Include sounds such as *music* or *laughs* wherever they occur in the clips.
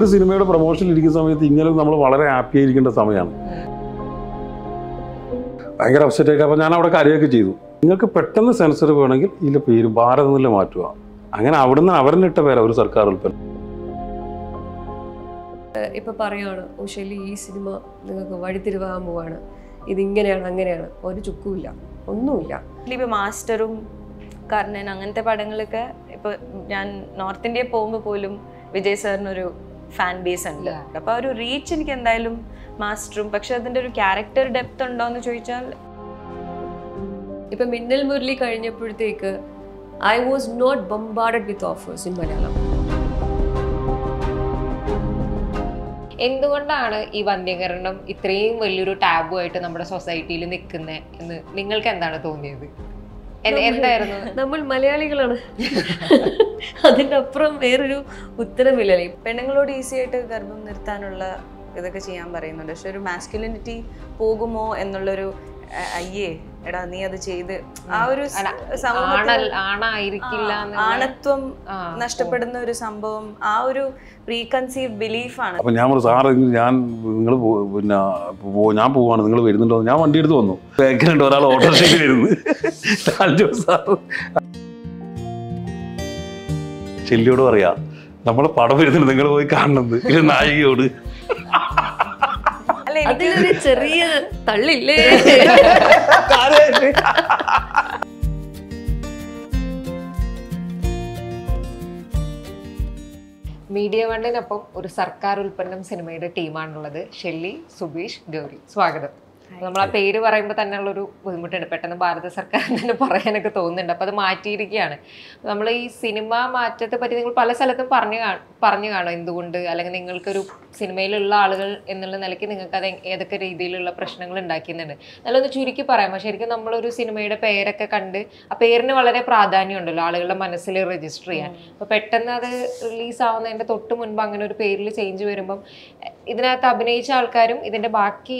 ഒരു സിനിമയുടെ പ്രൊമോഷനിൽ ഇരിക്കുന്ന സമയത്ത് ഇങ്ങനെ നമ്മൾ വളരെ ഹാപ്പി ആയിരിക്കേണ്ട സമയമാണ് ഭയങ്കര അപ്സെറ്റായിട്ട് അപ്പം ഞാൻ അവിടെ കാര്യമൊക്കെ ചെയ്തു നിങ്ങൾക്ക് പെട്ടെന്ന് സെൻസർ വേണമെങ്കിൽ ഇതിൻ്റെ പേര് ഭാരത് എന്നുള്ള മാറ്റുക അങ്ങനെ അവരെ ഇട്ട പേരാ ഒരു സർക്കാർ ഉൽപ്പന്നം ഇപ്പൊ പറയാണ് ഓ ശരി ഈ സിനിമ നിങ്ങൾക്ക് വഴിത്തിരിവാകാൻ പോവാണ് ഇതിങ്ങനെയാണ് അങ്ങനെയാണ് ഒരു ചുക്കുമില്ല ഒന്നുമില്ല ഇപ്പൊ മാസ്റ്ററും കർണൻ അങ്ങനത്തെ പടങ്ങളൊക്കെ ഇപ്പൊ ഞാൻ നോർത്ത് ഇന്ത്യയിൽ പോകുമ്പോൾ പോലും വിജയ് സാറിനൊരു ഫാൻ ബേസ് ഉണ്ട് അപ്പോൾ ആ ഒരു റീച്ച് എനിക്ക് എന്തായാലും മാസ്റ്ററും പക്ഷെ അതിന്റെ ഒരു ക്യാരക്ടർ ഡെപ്ത് ഉണ്ടോ എന്ന് ചോദിച്ചാൽ ഇപ്പൊ മിന്നൽ മുരളി കഴിഞ്ഞപ്പോഴത്തേക്ക് I was not bombard with offers in Malayalam എന്തുകൊണ്ടാണ് ഈ വന്ധ്യകരണം ഇത്രയും വലിയൊരു ടാബു ആയിട്ട് നമ്മുടെ സൊസൈറ്റിയിൽ നിൽക്കുന്നത് എന്ന് നിങ്ങൾക്ക് എന്താണ് തോന്നിയത് എന്തായിരുന്നു നമ്മൾ മലയാളികളാണ് അതിനപ്പുറം വേറൊരു ഉത്തരമില്ലല്ലേ പെണ്ണുങ്ങളോട് ഈസി ആയിട്ട് ഗർഭം നിർത്താനുള്ള ഇതൊക്കെ ചെയ്യാൻ പറയുന്നുണ്ട് പക്ഷെ ഒരു മാസ്കുലിനിറ്റി പോകുമോ എന്നുള്ളൊരു അയ്യേ എടാ നീ അത് ചെയ്ത് ആ ഒരു ആണത്വം നഷ്ടപ്പെടുന്ന ഒരു സംഭവം ആ ഒരു പ്രീകൺസീവ് ബിലീഫാണ് അപ്പൊ ഞാൻ സാർ സാറ് ഞാൻ നിങ്ങൾ പിന്നെ ഞാൻ പോവാണ് നിങ്ങൾ വരുന്നുണ്ടോ ഞാൻ വണ്ടി എടുത്ത് വന്നു ബാക്കിലുണ്ട് ഒരാൾ ഓട്ടോറിക്ഷയ്ക്ക് വരുന്നു ചെല്ലിയോട് പറയാ നമ്മളെ പടം വരുന്നുണ്ട് നിങ്ങൾ പോയി കാണുന്നത് നായികയോട് അതിലൊരു ചെറിയ തള്ളില്ലേ മീഡിയ വണ്ണിനൊപ്പം ഒരു സർക്കാർ ഉൽപ്പന്നം സിനിമയുടെ ടീമാണുള്ളത് ഷെല്ലി സുബീഷ് ഗൗരി സ്വാഗതം നമ്മൾ ആ പേര് പറയുമ്പോൾ തന്നെ ഉള്ളൊരു ബുദ്ധിമുട്ടുണ്ട് പെട്ടെന്ന് ഭാരത സർക്കാരിന് *laughs* തന്നെ പറയാനൊക്കെ തോന്നുന്നുണ്ട് അപ്പോൾ അത് മാറ്റിയിരിക്കുകയാണ് നമ്മൾ ഈ സിനിമ മാറ്റത്തെ പറ്റി നിങ്ങൾ പല സ്ഥലത്തും പറഞ്ഞു പറഞ്ഞു കാണും എന്തുകൊണ്ട് അല്ലെങ്കിൽ നിങ്ങൾക്കൊരു സിനിമയിലുള്ള ആളുകൾ എന്നുള്ള നിലയ്ക്ക് നിങ്ങൾക്ക് അത് ഏതൊക്കെ രീതിയിലുള്ള പ്രശ്നങ്ങൾ ഉണ്ടാക്കുന്നുണ്ട് നല്ലൊന്ന് ചുരുക്കി പറയാം പക്ഷേ ശരിക്കും നമ്മളൊരു സിനിമയുടെ പേരൊക്കെ കണ്ട് ആ പേരിന് വളരെ പ്രാധാന്യം ഉണ്ടല്ലോ ആളുകളുടെ മനസ്സിൽ രജിസ്റ്റർ ചെയ്യാൻ അപ്പോൾ പെട്ടെന്ന് അത് റിലീസ് ആവുന്നതിൻ്റെ തൊട്ട് മുൻപ് അങ്ങനെ ഒരു പേരിൽ ചേഞ്ച് വരുമ്പം ഇതിനകത്ത് അഭിനയിച്ച ആൾക്കാരും ഇതിൻ്റെ ബാക്കി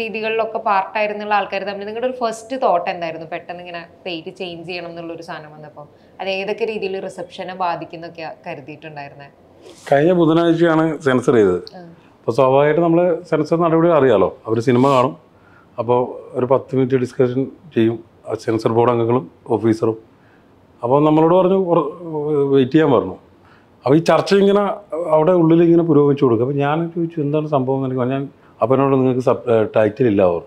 രീതികളിലൊക്കെ പാർട്ടായിരുന്നുള്ള ആൾക്കാർ തമ്മിൽ നിങ്ങളുടെ ഒരു ഫസ്റ്റ് തോട്ട് എന്തായിരുന്നു പെട്ടെന്ന് ഇങ്ങനെ പേര് ചേഞ്ച് ചെയ്യണം എന്നുള്ള ഒരു സാധനം വന്നപ്പോൾ അത് ഏതൊക്കെ രീതിയിൽ റിസപ്ഷനെ ബാധിക്കുന്നൊക്കെ കരുതിയിട്ടുണ്ടായിരുന്നത് കഴിഞ്ഞ ബുധനാഴ്ചയാണ് സെൻസർ ചെയ്തത് അപ്പോൾ സ്വാഭാവികമായിട്ട് നമ്മൾ സെൻസർ നടപടി അറിയാലോ അവർ സിനിമ കാണും അപ്പോൾ ഒരു പത്ത് മിനിറ്റ് ഡിസ്കഷൻ ചെയ്യും സെൻസർ ബോർഡ് അംഗങ്ങളും ഓഫീസറും അപ്പോൾ നമ്മളോട് പറഞ്ഞു വെയിറ്റ് ചെയ്യാൻ പറഞ്ഞു അപ്പോൾ ഈ ചർച്ച ഇങ്ങനെ അവിടെ ഉള്ളിൽ ഇങ്ങനെ പുരോഗമിച്ചു കൊടുക്കും അപ്പോൾ ഞാൻ ചോദിച്ചു എന്താണ് സംഭവം എന്ന് ഞാൻ അപ്പോൾ എന്നോട് നിങ്ങൾക്ക് സബ് ടൈറ്റിൽ ഇല്ല അവർ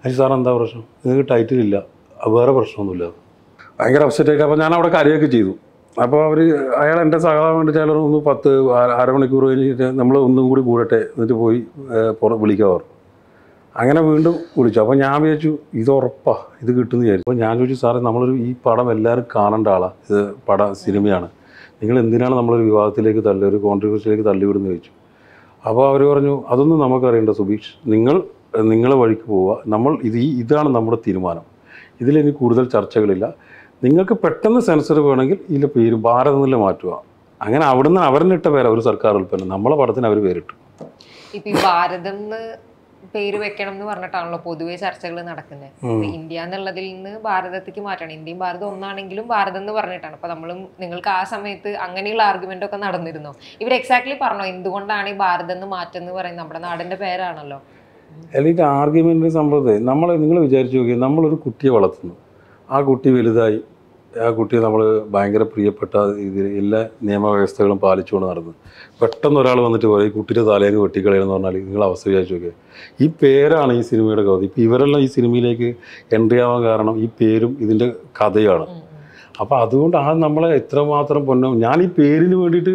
അതിന് സാർ എന്താ പ്രശ്നം നിങ്ങൾക്ക് ടൈറ്റിൽ ഇല്ല വേറെ പ്രശ്നമൊന്നുമില്ല ഭയങ്കര അപ്സെറ്റായിട്ട് അപ്പോൾ ഞാൻ അവിടെ കാര്യമൊക്കെ ചെയ്തു അപ്പോൾ അവർ അയാൾ എൻ്റെ സഹായം വേണ്ടി ചിലർ ഒന്ന് പത്ത് അരമണിക്കൂർ കഴിഞ്ഞിട്ട് നമ്മൾ ഒന്നും കൂടി കൂടട്ടെ എന്നിട്ട് പോയി പുറ വിളിക്കാവർ അങ്ങനെ വീണ്ടും വിളിച്ചു അപ്പോൾ ഞാൻ വിചാരിച്ചു ഇത് ഉറപ്പാണ് ഇത് കിട്ടുന്ന വിചാരിച്ചു അപ്പോൾ ഞാൻ ചോദിച്ചു സാറേ നമ്മളൊരു ഈ പടം എല്ലാവരും കാണേണ്ട ആളാണ് ഇത് പടം സിനിമയാണ് നിങ്ങൾ എന്തിനാണ് നമ്മളൊരു വിവാഹത്തിലേക്ക് തള്ളി ഒരു കോൺട്രിബ്യൂഷനിലേക്ക് തള്ളിവിടുന്നത് ചോദിച്ചു അപ്പോൾ അവർ പറഞ്ഞു അതൊന്നും നമുക്കറിയണ്ട സുബീഷ് നിങ്ങൾ നിങ്ങളെ വഴിക്ക് പോവുക നമ്മൾ ഇത് ഇതാണ് നമ്മുടെ തീരുമാനം ഇതിലിനി കൂടുതൽ ചർച്ചകളില്ല നിങ്ങൾക്ക് പെട്ടെന്ന് സെൻസർ വേണമെങ്കിൽ ഇതിൻ്റെ പേര് ഭാരത് എന്നുള്ള മാറ്റുക അങ്ങനെ അവിടുന്ന് അവരെന്നിട്ട പേര് ഒരു സർക്കാർ ഉൽപ്പന്നം നമ്മളെ പടത്തിന് അവർ പേരിട്ടു ഇപ്പം ഭാരതം പേര് വെക്കണം എന്ന് പറഞ്ഞിട്ടാണല്ലോ പൊതുവെ ചർച്ചകൾ നടക്കുന്നത് ഇന്ത്യ എന്നുള്ളതിൽ നിന്ന് ഭാരതത്തേക്ക് മാറ്റണം ഇന്ത്യയും ഭാരതം ഒന്നാണെങ്കിലും ഭാരതം എന്ന് പറഞ്ഞിട്ടാണ് അപ്പൊ നമ്മളും നിങ്ങൾക്ക് ആ സമയത്ത് അങ്ങനെയുള്ള ആർഗ്യുമെന്റ് ഒക്കെ നടന്നിരുന്നു ഇവർ എക്സാക്ട്ലി പറഞ്ഞോ എന്തുകൊണ്ടാണ് ഈ ഭാരതം എന്ന് മാറ്റം എന്ന് പറയുന്നത് നമ്മുടെ നാടിന്റെ പേരാണല്ലോ ആർഗ്യുമെന്റ് സംഭവത്തെ നമ്മൾ നിങ്ങൾ വിചാരിച്ചു നോക്കി നമ്മളൊരു കുട്ടിയെ വളർത്തുന്നു ആ കുട്ടി വലുതായി ആ കുട്ടിയെ നമ്മൾ ഭയങ്കര പ്രിയപ്പെട്ട രീതിയിൽ എല്ലാ നിയമവ്യവസ്ഥകളും പാലിച്ചുകൊണ്ട് നടന്നു പെട്ടെന്ന് ഒരാൾ വന്നിട്ട് പറയും ഈ കുട്ടിയുടെ തലയൊക്കെ വെട്ടിക്കളയെന്ന് പറഞ്ഞാൽ നിങ്ങൾ അവസ്ഥ വിചാരിച്ചു നോക്കുക ഈ പേരാണ് ഈ സിനിമയുടെ കഥ ഇപ്പം ഇവരെല്ലാം ഈ സിനിമയിലേക്ക് എൻട്രി ആവാൻ കാരണം ഈ പേരും ഇതിൻ്റെ കഥയാണ് അപ്പോൾ അതുകൊണ്ടാണ് ആ നമ്മളെ ഇത്രമാത്രം പൊന്നും ഞാൻ ഈ പേരിന് വേണ്ടിയിട്ട്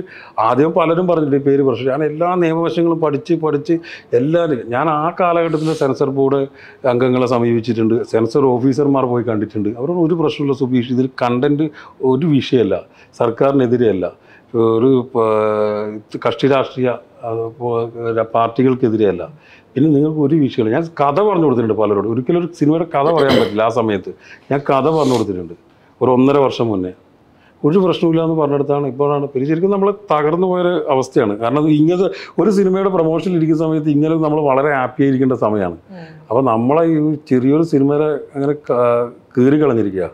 ആദ്യം പലരും പറഞ്ഞിട്ട് ഈ പേര് പ്രശ്നം ഞാൻ എല്ലാ നിയമവശങ്ങളും പഠിച്ച് പഠിച്ച് എല്ലാവരും ഞാൻ ആ കാലഘട്ടത്തിൽ സെൻസർ ബോർഡ് അംഗങ്ങളെ സമീപിച്ചിട്ടുണ്ട് സെൻസർ ഓഫീസർമാർ പോയി കണ്ടിട്ടുണ്ട് അവരോട് ഒരു പ്രശ്നമില്ല സുബീഷ് ഇതിൽ കണ്ടൻറ്റ് ഒരു വിഷയമല്ല സർക്കാരിനെതിരെയല്ല ഒരു കക്ഷി രാഷ്ട്രീയ പാർട്ടികൾക്കെതിരെയല്ല പിന്നെ നിങ്ങൾക്ക് ഒരു വിഷയമില്ല ഞാൻ കഥ പറഞ്ഞു കൊടുത്തിട്ടുണ്ട് പലരോട് ഒരിക്കലും ഒരു സിനിമയുടെ കഥ പറയാൻ പറ്റില്ല ആ സമയത്ത് ഞാൻ കഥ പറഞ്ഞു കൊടുത്തിട്ടുണ്ട് ഒരു ഒന്നര വർഷം മുന്നേ ഒരു പ്രശ്നമില്ല എന്ന് പറഞ്ഞെടുത്താണ് ഇപ്പോഴാണ് പിന്നെ ശരിക്കും നമ്മൾ തകർന്നു പോയൊരു അവസ്ഥയാണ് കാരണം ഇങ്ങനത്തെ ഒരു സിനിമയുടെ പ്രൊമോഷനിൽ ഇരിക്കുന്ന സമയത്ത് ഇങ്ങനെ നമ്മൾ വളരെ ഹാപ്പി ആയിരിക്കേണ്ട സമയമാണ് അപ്പോൾ നമ്മളെ ഈ ചെറിയൊരു സിനിമയെ അങ്ങനെ കീറി കളഞ്ഞിരിക്കുക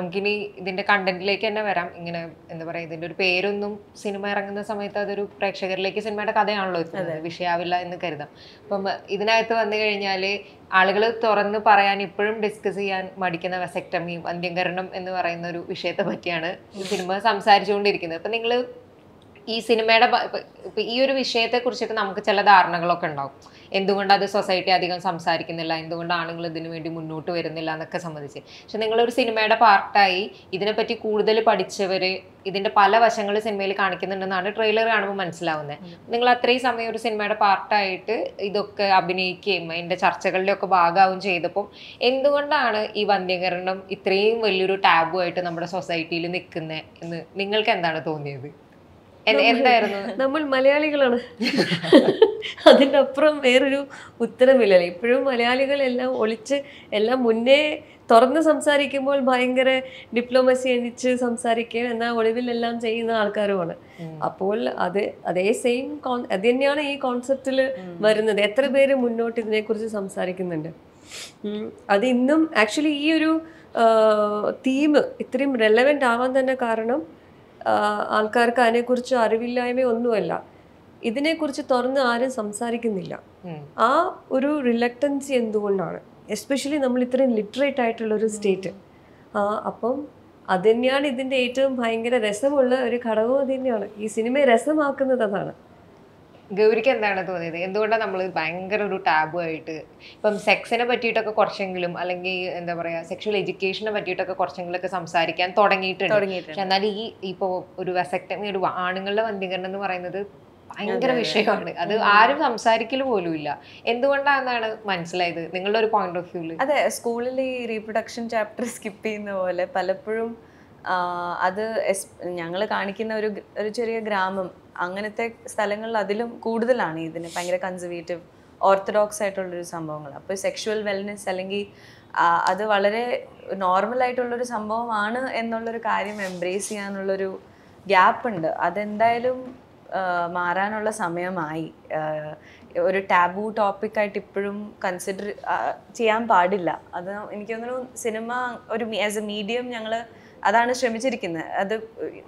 നമുക്കിനി ഇതിന്റെ കണ്ടന്റിലേക്ക് തന്നെ വരാം ഇങ്ങനെ എന്താ പറയാ ഇതിന്റെ ഒരു പേരൊന്നും സിനിമ ഇറങ്ങുന്ന സമയത്ത് അതൊരു പ്രേക്ഷകരിലേക്ക് സിനിമയുടെ കഥയാണല്ലോ എത്തുന്നത് വിഷയാവില്ല എന്ന് കരുതാം അപ്പം ഇതിനകത്ത് വന്നു കഴിഞ്ഞാൽ ആളുകൾ തുറന്ന് പറയാൻ ഇപ്പോഴും ഡിസ്കസ് ചെയ്യാൻ മടിക്കുന്ന വെസെക്ടമിയും അന്ത്യംകരണം എന്ന് പറയുന്ന ഒരു വിഷയത്തെ പറ്റിയാണ് സിനിമ സംസാരിച്ചുകൊണ്ടിരിക്കുന്നത് അപ്പൊ നിങ്ങൾ ഈ സിനിമയുടെ ഈ ഒരു വിഷയത്തെ കുറിച്ചൊക്കെ നമുക്ക് ചില ധാരണകളൊക്കെ ഉണ്ടാവും എന്തുകൊണ്ട് അത് സൊസൈറ്റി അധികം സംസാരിക്കുന്നില്ല എന്തുകൊണ്ട് ആണുങ്ങൾ ഇതിനു വേണ്ടി മുന്നോട്ട് വരുന്നില്ല എന്നൊക്കെ സംബന്ധിച്ച് പക്ഷെ നിങ്ങളൊരു സിനിമയുടെ പാർട്ടായി ഇതിനെപ്പറ്റി കൂടുതൽ പഠിച്ചവർ ഇതിന്റെ പല വശങ്ങൾ സിനിമയിൽ കാണിക്കുന്നുണ്ടെന്നാണ് ട്രെയിലർ കാണുമ്പോൾ മനസ്സിലാവുന്നത് നിങ്ങൾ അത്രയും സമയം ഒരു സിനിമയുടെ പാർട്ടായിട്ട് ഇതൊക്കെ അഭിനയിക്കുകയും അതിന്റെ ചർച്ചകളിലൊക്കെ ഭാഗമാവുകയും ചെയ്തപ്പോൾ എന്തുകൊണ്ടാണ് ഈ വന്ധ്യകരണം ഇത്രയും വലിയൊരു ടാബു ആയിട്ട് നമ്മുടെ സൊസൈറ്റിയിൽ നിൽക്കുന്നത് എന്ന് നിങ്ങൾക്ക് എന്താണ് തോന്നിയത് നമ്മൾ മലയാളികളാണ് അതിൻ്റെ അപ്പുറം വേറൊരു ഉത്തരമില്ലല്ലോ ഇപ്പോഴും മലയാളികളെല്ലാം ഒളിച്ച് എല്ലാം മുന്നേ തുറന്ന് സംസാരിക്കുമ്പോൾ ഭയങ്കര ഡിപ്ലോമസി അണിച്ച് സംസാരിക്കുകയും എന്നാൽ ഒളിവിലെല്ലാം ചെയ്യുന്ന ആൾക്കാരുമാണ് അപ്പോൾ അത് അതേ സെയിം കോൺ അത് തന്നെയാണ് ഈ കോൺസെപ്റ്റിൽ വരുന്നത് എത്ര പേര് മുന്നോട്ട് ഇതിനെക്കുറിച്ച് സംസാരിക്കുന്നുണ്ട് അത് ഇന്നും ആക്ച്വലി ഈ ഒരു തീം ഇത്രയും റെലവെൻ്റ് ആവാൻ തന്നെ കാരണം ആൾക്കാർക്ക് അതിനെക്കുറിച്ച് അറിവില്ലായ്മ ഒന്നുമല്ല ഇതിനെക്കുറിച്ച് തുറന്ന് ആരും സംസാരിക്കുന്നില്ല ആ ഒരു റിലക്റ്റൻസി എന്തുകൊണ്ടാണ് എസ്പെഷ്യലി നമ്മൾ ഇത്രയും ലിറ്ററേറ്റ് ആയിട്ടുള്ള ഒരു സ്റ്റേറ്റ് അപ്പം അത് തന്നെയാണ് ഇതിൻ്റെ ഏറ്റവും ഭയങ്കര രസമുള്ള ഒരു ഘടകവും അത് തന്നെയാണ് ഈ സിനിമയെ രസമാക്കുന്നത് അതാണ് ഗൗരിക്ക് എന്താണ് തോന്നിയത് എന്തുകൊണ്ടാണ് നമ്മൾ ഭയങ്കര ഒരു ടാബു ആയിട്ട് ഇപ്പം സെക്സിനെ പറ്റിയിട്ടൊക്കെ കുറച്ചെങ്കിലും അല്ലെങ്കിൽ എന്താ പറയാ സെക്ഷൽ എഡ്യൂക്കേഷനെ പറ്റിയിട്ടൊക്കെ കുറച്ചെങ്കിലൊക്കെ സംസാരിക്കാൻ തുടങ്ങിയിട്ടുണ്ട് പക്ഷെ എന്നാൽ ഈ ഇപ്പോ ഒരു വെസക്ടമി ഒരു ആണുങ്ങളുടെ വന്ധീകരണം എന്ന് പറയുന്നത് ഭയങ്കര വിഷയമാണ് അത് ആരും സംസാരിക്കൽ പോലും ഇല്ല എന്തുകൊണ്ടാണെന്നാണ് മനസ്സിലായത് നിങ്ങളുടെ ഒരു പോയിന്റ് ഓഫ് വ്യൂല് അതെ സ്കൂളിൽ ഈ റീപ്രൊഡക്ഷൻ ചാപ്റ്റർ സ്കിപ്പ് ചെയ്യുന്ന പോലെ പലപ്പോഴും അത് ഞങ്ങൾ കാണിക്കുന്ന ഒരു ഒരു ചെറിയ ഗ്രാമം അങ്ങനത്തെ സ്ഥലങ്ങളിൽ അതിലും കൂടുതലാണ് ഇതിന് ഭയങ്കര കൺസർവേറ്റീവ് ഓർത്തഡോക്സ് ആയിട്ടുള്ളൊരു സംഭവങ്ങൾ അപ്പോൾ സെക്ഷുവൽ വെൽനെസ് അല്ലെങ്കിൽ അത് വളരെ നോർമൽ ആയിട്ടുള്ളൊരു സംഭവമാണ് എന്നുള്ളൊരു കാര്യം എംബ്രേസ് ചെയ്യാനുള്ളൊരു ഗ്യാപ്പ് ഉണ്ട് അതെന്തായാലും മാറാനുള്ള സമയമായി ഒരു ടാബു ടോപ്പിക്കായിട്ട് ഇപ്പോഴും കൺസിഡർ ചെയ്യാൻ പാടില്ല അത് എനിക്ക് തോന്നുന്നു സിനിമ ഒരു ആസ് എ മീഡിയം ഞങ്ങൾ അതാണ് ശ്രമിച്ചിരിക്കുന്നത് അത്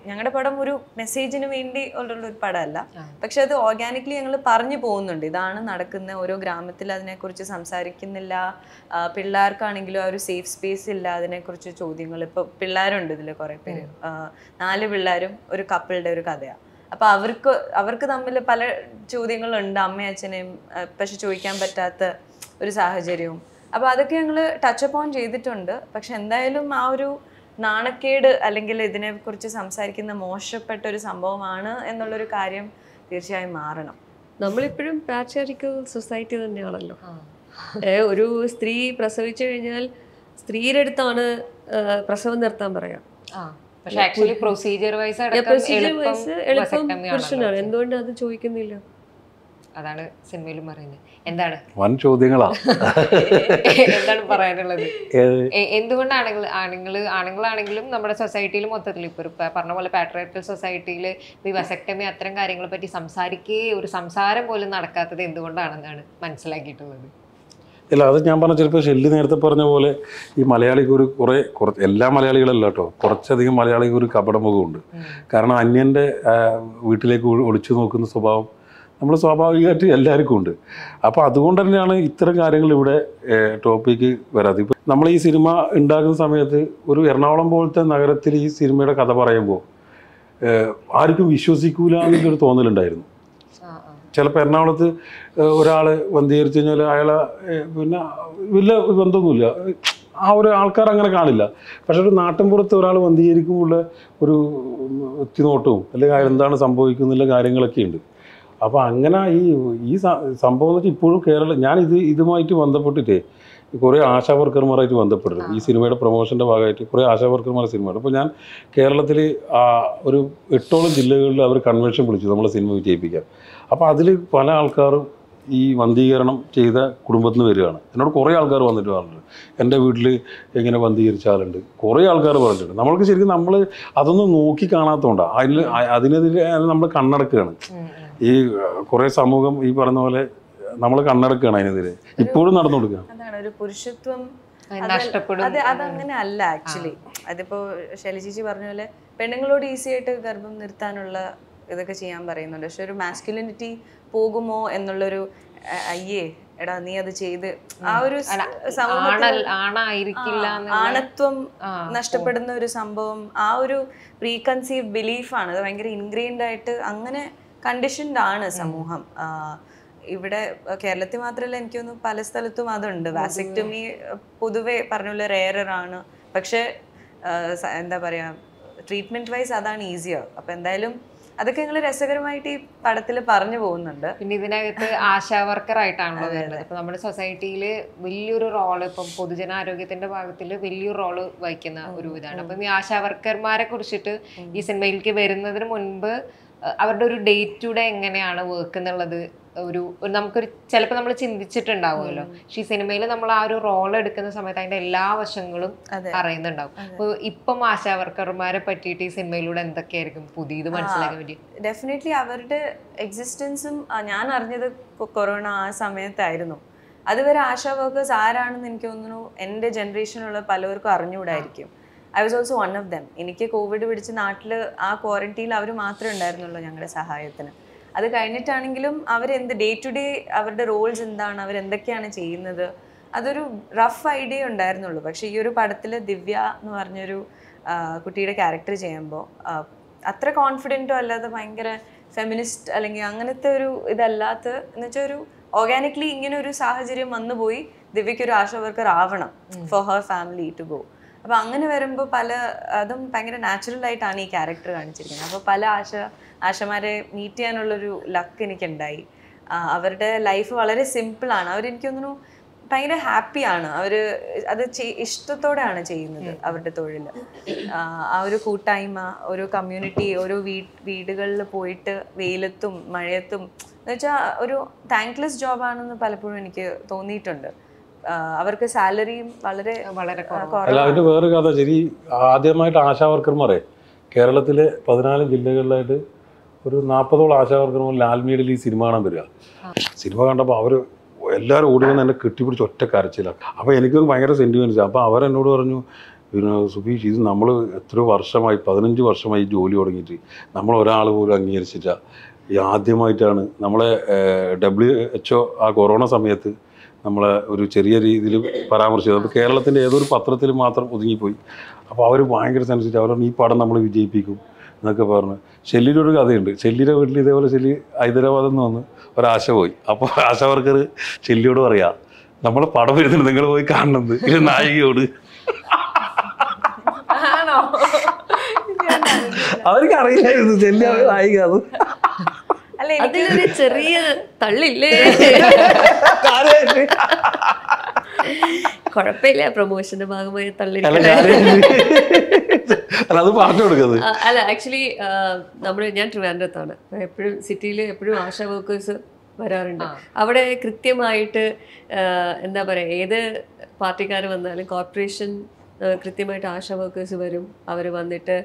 ഞങ്ങളുടെ പടം ഒരു മെസ്സേജിന് വേണ്ടി ഉള്ള ഒരു പടമല്ല പക്ഷെ അത് ഓർഗാനിക്കലി ഞങ്ങൾ പറഞ്ഞു പോകുന്നുണ്ട് ഇതാണ് നടക്കുന്ന ഓരോ ഗ്രാമത്തിൽ അതിനെക്കുറിച്ച് സംസാരിക്കുന്നില്ല പിള്ളേർക്കാണെങ്കിലും ആ ഒരു സേഫ് സ്പേസ് ഇല്ല അതിനെക്കുറിച്ച് ചോദ്യങ്ങൾ ഇപ്പോൾ പിള്ളേരുണ്ട് ഇതിൽ കുറേ പേര് നാല് പിള്ളേരും ഒരു കപ്പിളുടെ ഒരു കഥയാണ് അപ്പൊ അവർക്ക് അവർക്ക് തമ്മിൽ പല ചോദ്യങ്ങളുണ്ട് അമ്മയും അച്ഛനെയും പക്ഷെ ചോദിക്കാൻ പറ്റാത്ത ഒരു സാഹചര്യവും അപ്പൊ അതൊക്കെ ഞങ്ങൾ ടച്ച് അപ്പ് ഓൺ ചെയ്തിട്ടുണ്ട് പക്ഷെ എന്തായാലും ആ ഒരു നാണക്കേട് അല്ലെങ്കിൽ ഇതിനെക്കുറിച്ച് സംസാരിക്കുന്ന മോശപ്പെട്ട ഒരു സംഭവമാണ് എന്നുള്ളൊരു കാര്യം തീർച്ചയായും മാറണം നമ്മളിപ്പോഴും പാച്ചാരിക്കൽ സൊസൈറ്റി തന്നെയാണല്ലോ ഒരു സ്ത്രീ പ്രസവിച്ചു കഴിഞ്ഞാൽ സ്ത്രീയുടെ അടുത്താണ് പ്രസവം നിർത്താൻ പറയാം പ്രൊസീജിയർ വൈസ് എളുപ്പം പുരുഷനാണ് എന്തുകൊണ്ട് അത് ചോദിക്കുന്നില്ല അതാണ് സിനിമയിലും പറയുന്നത് എന്താണ് വൻ ചോദ്യങ്ങളാണ് എന്താണ് പറയാനുള്ളത് എന്തുകൊണ്ടാണ് ആണുങ്ങൾ ആണുങ്ങളാണെങ്കിലും നമ്മുടെ സൊസൈറ്റിയിൽ മൊത്തത്തിൽ ഇപ്പൊ പറഞ്ഞ പോലെ പാട്രിയാർക്കൽ സൊസൈറ്റിയിൽ വിവസക്തമി അത്തരം കാര്യങ്ങളെ പറ്റി സംസാരിക്കേ ഒരു സംസാരം പോലും നടക്കാത്തത് എന്തുകൊണ്ടാണെന്നാണ് മനസ്സിലാക്കിയിട്ടുള്ളത് ഇല്ല അത് ഞാൻ പറഞ്ഞ ചിലപ്പോൾ ഷെല്ലി നേരത്തെ പറഞ്ഞ പോലെ ഈ മലയാളിക്ക് ഒരു കുറേ കുറച്ച് എല്ലാ മലയാളികളല്ല കേട്ടോ കുറച്ചധികം മലയാളിക്ക് ഒരു കപടമുഖമുണ്ട് കാരണം അന്യൻ്റെ വീട്ടിലേക്ക് ഒളിച്ചു നോക്കുന്ന സ്വഭാവം നമ്മൾ സ്വാഭാവികമായിട്ട് എല്ലാവർക്കും ഉണ്ട് അപ്പോൾ അതുകൊണ്ട് തന്നെയാണ് ഇത്തരം കാര്യങ്ങൾ ഇവിടെ ടോപ്പിക്ക് വരാതെ ഇപ്പോൾ നമ്മൾ ഈ സിനിമ ഉണ്ടാക്കുന്ന സമയത്ത് ഒരു എറണാകുളം പോലത്തെ നഗരത്തിൽ ഈ സിനിമയുടെ കഥ പറയുമ്പോൾ ആർക്കും വിശ്വസിക്കൂല എന്നൊരു തോന്നലുണ്ടായിരുന്നു ചിലപ്പോൾ എറണാകുളത്ത് ഒരാൾ വന്ധീകരിച്ചു കഴിഞ്ഞാൽ അയാളെ പിന്നെ വലിയ ബന്ധമൊന്നുമില്ല ആ ഒരു ആൾക്കാർ അങ്ങനെ കാണില്ല പക്ഷേ ഒരു നാട്ടിൻപുറത്ത് ഒരാൾ വന്ധീകരിക്കുമ്പോൾ ഒരു എത്തിനോട്ടവും അല്ലെങ്കിൽ എന്താണ് സംഭവിക്കുന്നുള്ള കാര്യങ്ങളൊക്കെ ഉണ്ട് അപ്പോൾ അങ്ങനെ ഈ ഈ സംഭവം എന്ന് വെച്ചാൽ ഇപ്പോഴും കേരളം ഞാൻ ഇത് ഇതുമായിട്ട് ബന്ധപ്പെട്ടിട്ടേ കുറേ ആശാ വർക്കർമാരായിട്ട് ബന്ധപ്പെട്ടിരുന്നു ഈ സിനിമയുടെ പ്രൊമോഷൻ്റെ ഭാഗമായിട്ട് കുറേ ആശാ വർക്കർമാരുടെ സിനിമയാണ് അപ്പോൾ ഞാൻ കേരളത്തിൽ ഒരു എട്ടോളം ജില്ലകളിൽ അവർ കൺവെൻഷൻ വിളിച്ചു നമ്മളെ സിനിമ വിജയിപ്പിക്കാൻ അപ്പോൾ അതിൽ പല ആൾക്കാരും ഈ വന്ധീകരണം ചെയ്ത കുടുംബത്തിൽ നിന്ന് വരികയാണ് എന്നോട് കുറേ ആൾക്കാർ വന്നിട്ട് പറഞ്ഞിട്ടുണ്ട് എൻ്റെ വീട്ടിൽ എങ്ങനെ വന്ധീകരിച്ച ആളുണ്ട് കുറേ ആൾക്കാർ പറഞ്ഞിട്ടുണ്ട് നമ്മൾക്ക് ശരിക്കും നമ്മൾ അതൊന്നും നോക്കി കാണാത്തതുകൊണ്ടാണ് അതിൽ അതിനെതിരെ നമ്മൾ കണ്ണടക്കുകയാണ് ഈ കുറേ സമൂഹം ഈ പറഞ്ഞ പോലെ നമ്മൾ കണ്ണടക്കുകയാണ് അതിനെതിരെ ഇപ്പോഴും നടന്നു കൊടുക്കുക അതാണ് ഒരു പുരുഷത്വം അത് അതങ്ങനെ അല്ല ആക്ച്വലി അതിപ്പോ ശൈലജീജി പറഞ്ഞ പോലെ പെണ്ണുങ്ങളോട് ഈസി ആയിട്ട് ഗർഭം നിർത്താനുള്ള ഇതൊക്കെ ചെയ്യാൻ പറയുന്നുണ്ട് പക്ഷെ ഒരു മാസ്കുലിനിറ്റി പോകുമോ എന്നുള്ളൊരു അയ്യേ എടാ നീ അത് ചെയ്ത് ആ ഒരു ആണത്വം നഷ്ടപ്പെടുന്ന ഒരു സംഭവം ആ ഒരു പ്രീകൺസീവ് ബിലീഫ് ബിലീഫാണ് അത് ഭയങ്കര ഇൻഗ്രീൻഡ് ആയിട്ട് അങ്ങനെ കണ്ടീഷൻഡ് ആണ് സമൂഹം ഇവിടെ കേരളത്തിൽ മാത്രമല്ല എനിക്ക് തോന്നുന്നു പല സ്ഥലത്തും അതുണ്ട് വാസിക്ടമി പൊതുവെ പറഞ്ഞുള്ള റേറാണ് പക്ഷെ എന്താ പറയാ ട്രീറ്റ്മെന്റ് വൈസ് അതാണ് ഈസിയർ അപ്പൊ എന്തായാലും അതൊക്കെ ഞങ്ങൾ രസകരമായിട്ട് ഈ പടത്തിൽ പറഞ്ഞു പോകുന്നുണ്ട് പിന്നെ ഇതിനകത്ത് ആശാ വർക്കർ ആയിട്ടാണല്ലോ വരുന്നത് ഇപ്പൊ നമ്മുടെ സൊസൈറ്റിയിൽ വലിയൊരു റോള് ഇപ്പം പൊതുജനാരോഗ്യത്തിന്റെ ഭാഗത്തിൽ വലിയൊരു റോള് വഹിക്കുന്ന ഒരു ഇതാണ് അപ്പം ഈ ആശാ വർക്കർമാരെ കുറിച്ചിട്ട് ഈ സിനിമയിലേക്ക് വരുന്നതിന് മുൻപ് അവരുടെ ഒരു ഡേ ടു ഡേ എങ്ങനെയാണ് വർക്ക് എന്നുള്ളത് ഒരു നമുക്കൊരു ചിലപ്പോൾ നമ്മൾ ചിന്തിച്ചിട്ടുണ്ടാവുമല്ലോ പക്ഷെ ഈ സിനിമയിൽ നമ്മൾ ആ ഒരു റോൾ എടുക്കുന്ന സമയത്ത് അതിന്റെ എല്ലാ വശങ്ങളും അറിയുന്നുണ്ടാവും അപ്പോൾ ഇപ്പം ആശാവർക്കർമാരെ പറ്റിയിട്ട് ഈ സിനിമയിലൂടെ എന്തൊക്കെയായിരിക്കും പുതിയത് മനസ്സിലാക്കാൻ വേണ്ടി ഡെഫിനറ്റ്ലി അവരുടെ എക്സിസ്റ്റൻസും ഞാൻ അറിഞ്ഞത് കൊറോണ ആ സമയത്തായിരുന്നു അതുവരെ ആശാ വർക്കേഴ്സ് ആരാണെന്ന് എനിക്ക് തോന്നുന്നു എൻ്റെ ജനറേഷനുള്ള പലവർക്കും അറിഞ്ഞുകൂടായിരിക്കും I was also one of them എനിക്ക് കോവിഡ് പിടിച്ച് നാട്ടിൽ ആ ക്വാറന്റീൻ അവർ മാത്രമേ ഉണ്ടായിരുന്നുള്ളൂ ഞങ്ങളുടെ സഹായത്തിന് അത് കഴിഞ്ഞിട്ടാണെങ്കിലും അവരെന്ത് ഡേ ടു ഡേ അവരുടെ റോൾസ് എന്താണ് അവരെന്തൊക്കെയാണ് ചെയ്യുന്നത് അതൊരു റഫ് ഐഡിയ ഉണ്ടായിരുന്നുള്ളൂ പക്ഷേ ഈ ഒരു പടത്തിൽ ദിവ്യ എന്ന് പറഞ്ഞൊരു കുട്ടിയുടെ ക്യാരക്ടർ ചെയ്യുമ്പോൾ അത്ര കോൺഫിഡൻറ്റോ അല്ലാതെ ഭയങ്കര ഫെമിനിസ്റ്റ് അല്ലെങ്കിൽ അങ്ങനത്തെ ഒരു ഇതല്ലാത്ത എന്ന് വെച്ചാൽ ഒരു ഓർഗാനിക്കലി ഇങ്ങനെ ഒരു സാഹചര്യം വന്നുപോയി ദിവ്യയ്ക്ക് ഒരു ആശ വർക്കർ ആവണം for her family to go അപ്പോൾ അങ്ങനെ വരുമ്പോൾ പല അതും ഭയങ്കര ആയിട്ടാണ് ഈ ക്യാരക്ടർ കാണിച്ചിരിക്കുന്നത് അപ്പോൾ പല ആശ ആശമാരെ മീറ്റ് ചെയ്യാനുള്ളൊരു ലക്ക് എനിക്കുണ്ടായി അവരുടെ ലൈഫ് വളരെ സിമ്പിൾ ആണ് അവരെനിക്കൊന്നും ഭയങ്കര ഹാപ്പിയാണ് അവര് അത് ഇഷ്ടത്തോടെയാണ് ചെയ്യുന്നത് അവരുടെ തൊഴിൽ ആ ഒരു കൂട്ടായ്മ ഒരു കമ്മ്യൂണിറ്റി ഒരു വീടുകളിൽ പോയിട്ട് വെയിലത്തും മഴയത്തും എന്നുവെച്ചാൽ ഒരു താങ്ക്ലെസ് ജോബാണെന്ന് പലപ്പോഴും എനിക്ക് തോന്നിയിട്ടുണ്ട് അവർക്ക് സാലറിയും വളരെ വളരെ അല്ല വേറെ കഥ ശരി ആദ്യമായിട്ട് ആശാവർക്കർമാരെ കേരളത്തിലെ പതിനാല് ജില്ലകളിലായിട്ട് ഒരു നാൽപ്പതോളം ആശാവർക്കർമാർ ലാൽമീഡിൽ ഈ സിനിമ കാണാൻ വരിക സിനിമ കണ്ടപ്പോൾ അവർ എല്ലാവരും ഓടി വന്ന് എന്നെ കെട്ടിപ്പിടിച്ച് ഒറ്റ കരച്ചിലാണ് അപ്പോൾ എനിക്ക് ഭയങ്കര സെൻറ്റിമെൻറ്റ്സ് അപ്പോൾ അവരെന്നോട് പറഞ്ഞു പിന്നെ സുബീഷ് ഇത് നമ്മൾ എത്ര വർഷമായി പതിനഞ്ച് വർഷമായി ജോലി തുടങ്ങിയിട്ട് നമ്മൾ ഒരാൾ പോലും അംഗീകരിച്ചിട്ടാണ് ഈ ആദ്യമായിട്ടാണ് നമ്മളെ ഡബ്ല്യു എച്ച് ആ കൊറോണ സമയത്ത് നമ്മൾ ഒരു ചെറിയ രീതിയിൽ പരാമർശിച്ചത് അപ്പോൾ കേരളത്തിൻ്റെ ഏതൊരു പത്രത്തിൽ മാത്രം ഒതുങ്ങിപ്പോയി അപ്പോൾ അവർ ഭയങ്കര സെൻസിറ്റീവ് അവർ ഈ പടം നമ്മൾ വിജയിപ്പിക്കും എന്നൊക്കെ പറഞ്ഞു ഒരു കഥയുണ്ട് ഷെല്ലിയുടെ വീട്ടിൽ ഇതേപോലെ ഷെല്ലി ഹൈദരാബാദിൽ നിന്ന് വന്ന് ഒരാശ പോയി അപ്പോൾ ആശ വർക്കർ ഷെല്ലിയോട് പറയാം നമ്മൾ പടം വരുന്നുണ്ട് നിങ്ങൾ പോയി കാണുന്നത് ഇത് നായികയോട് അവർക്ക് അറിയില്ലായിരുന്നു ചെല്ലി നായിക അത് അതിലൊരു ചെറിയ തള്ളില്ലേ കൊഴപ്പില്ല പ്രൊമോഷന്റെ ഭാഗമായ തള്ളി അല്ല ആക്ച്വലി നമ്മള് ഞാൻ ട്രിവാൻഡ്രത്താണ് എപ്പോഴും സിറ്റിയിൽ എപ്പോഴും ആശ വർക്കേഴ്സ് വരാറുണ്ട് അവിടെ കൃത്യമായിട്ട് എന്താ പറയാ ഏത് പാർട്ടിക്കാർ വന്നാലും കോർപ്പറേഷൻ കൃത്യമായിട്ട് ആശ വർക്കേഴ്സ് വരും അവർ വന്നിട്ട്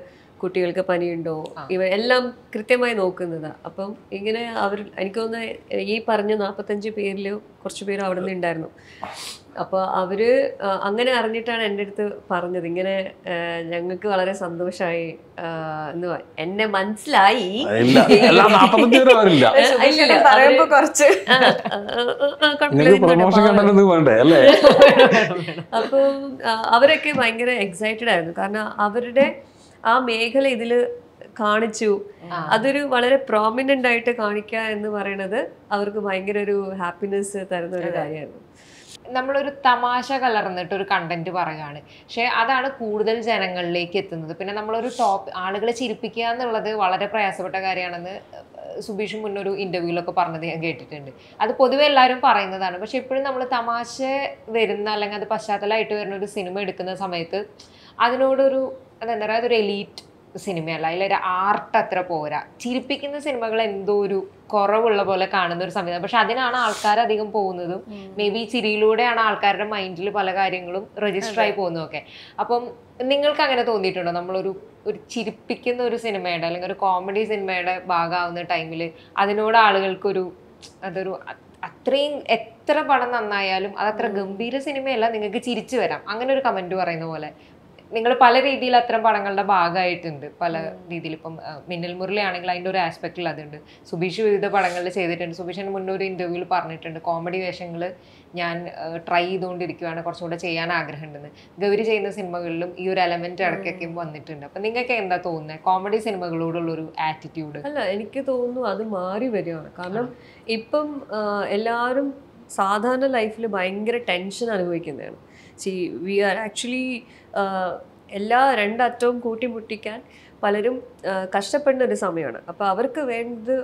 കുട്ടികൾക്ക് പനിയുണ്ടോ ഇവ എല്ലാം കൃത്യമായി നോക്കുന്നത് അപ്പം ഇങ്ങനെ അവർ എനിക്ക് തോന്നുന്നു ഈ പറഞ്ഞ നാൽപ്പത്തഞ്ച് പേരിൽ കുറച്ച് പേര് അവിടെ നിന്ന് ഉണ്ടായിരുന്നു അപ്പോൾ അവർ അങ്ങനെ അറിഞ്ഞിട്ടാണ് എൻ്റെ അടുത്ത് പറഞ്ഞത് ഇങ്ങനെ ഞങ്ങൾക്ക് വളരെ സന്തോഷമായി എന്ന് എന്നെ മനസ്സിലായി അപ്പം അവരൊക്കെ ഭയങ്കര എക്സൈറ്റഡ് ആയിരുന്നു കാരണം അവരുടെ ആ മേഖല ഇതിൽ കാണിച്ചു അതൊരു വളരെ പ്രോമിനന്റ് ആയിട്ട് കാണിക്കുക എന്ന് പറയുന്നത് അവർക്ക് ഭയങ്കര ഒരു ഹാപ്പിനെസ് തരുന്ന ഒരു കാര്യമാണ് നമ്മളൊരു തമാശ കലർന്നിട്ട് ഒരു കണ്ടന്റ് പറയുകയാണ് പക്ഷേ അതാണ് കൂടുതൽ ജനങ്ങളിലേക്ക് എത്തുന്നത് പിന്നെ നമ്മളൊരു ടോപ്പ് ആളുകളെ ചിരിപ്പിക്കുക എന്നുള്ളത് വളരെ പ്രയാസപ്പെട്ട കാര്യമാണെന്ന് സുബീഷ് മുന്നൊരു ഇന്റർവ്യൂലൊക്കെ പറഞ്ഞത് ഞാൻ കേട്ടിട്ടുണ്ട് അത് പൊതുവെ എല്ലാവരും പറയുന്നതാണ് പക്ഷെ എപ്പോഴും നമ്മൾ തമാശ വരുന്ന അല്ലെങ്കിൽ അത് പശ്ചാത്തലമായിട്ട് വരുന്ന ഒരു സിനിമ എടുക്കുന്ന സമയത്ത് അതിനോടൊരു അതെന്താ പറയുക ഒരു എലീറ്റ് സിനിമയല്ല അതിലൊരു ആർട്ട് അത്ര പോരാ ചിരിപ്പിക്കുന്ന സിനിമകൾ എന്തോ ഒരു കുറവുള്ള പോലെ കാണുന്ന ഒരു സംവിധാനം പക്ഷെ അതിനാണ് ആൾക്കാർ അധികം പോകുന്നതും മേ ബി ചിരിയിലൂടെയാണ് ആൾക്കാരുടെ മൈൻഡിൽ പല കാര്യങ്ങളും രജിസ്റ്റർ ആയി പോകുന്നതൊക്കെ അപ്പം നിങ്ങൾക്ക് അങ്ങനെ തോന്നിയിട്ടുണ്ടോ നമ്മളൊരു ഒരു ചിരിപ്പിക്കുന്ന ഒരു സിനിമയുടെ അല്ലെങ്കിൽ ഒരു കോമഡി സിനിമയുടെ ഭാഗമാവുന്ന ടൈമിൽ അതിനോട് ആളുകൾക്കൊരു അതൊരു അത്രയും എത്ര പടം നന്നായാലും അതത്ര ഗംഭീര സിനിമയല്ല നിങ്ങൾക്ക് ചിരിച്ചു വരാം അങ്ങനെ ഒരു കമന്റ് പറയുന്ന പോലെ നിങ്ങൾ പല രീതിയിൽ അത്തരം പടങ്ങളുടെ ഭാഗമായിട്ടുണ്ട് പല രീതിയിൽ ഇപ്പം മിന്നൽ മുരളിയാണെങ്കിൽ അതിൻ്റെ ഒരു ആസ്പെക്റ്റിൽ അതുണ്ട് സുബീഷ് വിവിധ പടങ്ങളിൽ ചെയ്തിട്ടുണ്ട് സുബീഷിന് മുന്നേ ഒരു ഇൻ്റർവ്യൂവിൽ പറഞ്ഞിട്ടുണ്ട് കോമഡി വേഷങ്ങൾ ഞാൻ ട്രൈ ചെയ്തുകൊണ്ടിരിക്കുകയാണ് കുറച്ചുകൂടെ ചെയ്യാൻ ആഗ്രഹമുണ്ടെന്ന് ഗൗരി ചെയ്യുന്ന സിനിമകളിലും ഈ ഒരു എലമെൻ്റ് ഇടയ്ക്കൊക്കെ വന്നിട്ടുണ്ട് അപ്പം നിങ്ങൾക്ക് എന്താ തോന്നുന്നത് കോമഡി സിനിമകളോടുള്ളൊരു ആറ്റിറ്റ്യൂഡ് അല്ല എനിക്ക് തോന്നുന്നു അത് മാറി വരികയാണ് കാരണം ഇപ്പം എല്ലാവരും സാധാരണ ലൈഫിൽ ഭയങ്കര ടെൻഷൻ അനുഭവിക്കുന്നതാണ് സി വി ആർ ആക്ച്വലി എല്ലാ രണ്ടറ്റവും കൂട്ടിമുട്ടിക്കാൻ പലരും uh, കഷ്ടപ്പെടുന്ന ഒരു സമയമാണ് അപ്പോൾ അവർക്ക് വേണ്ടത്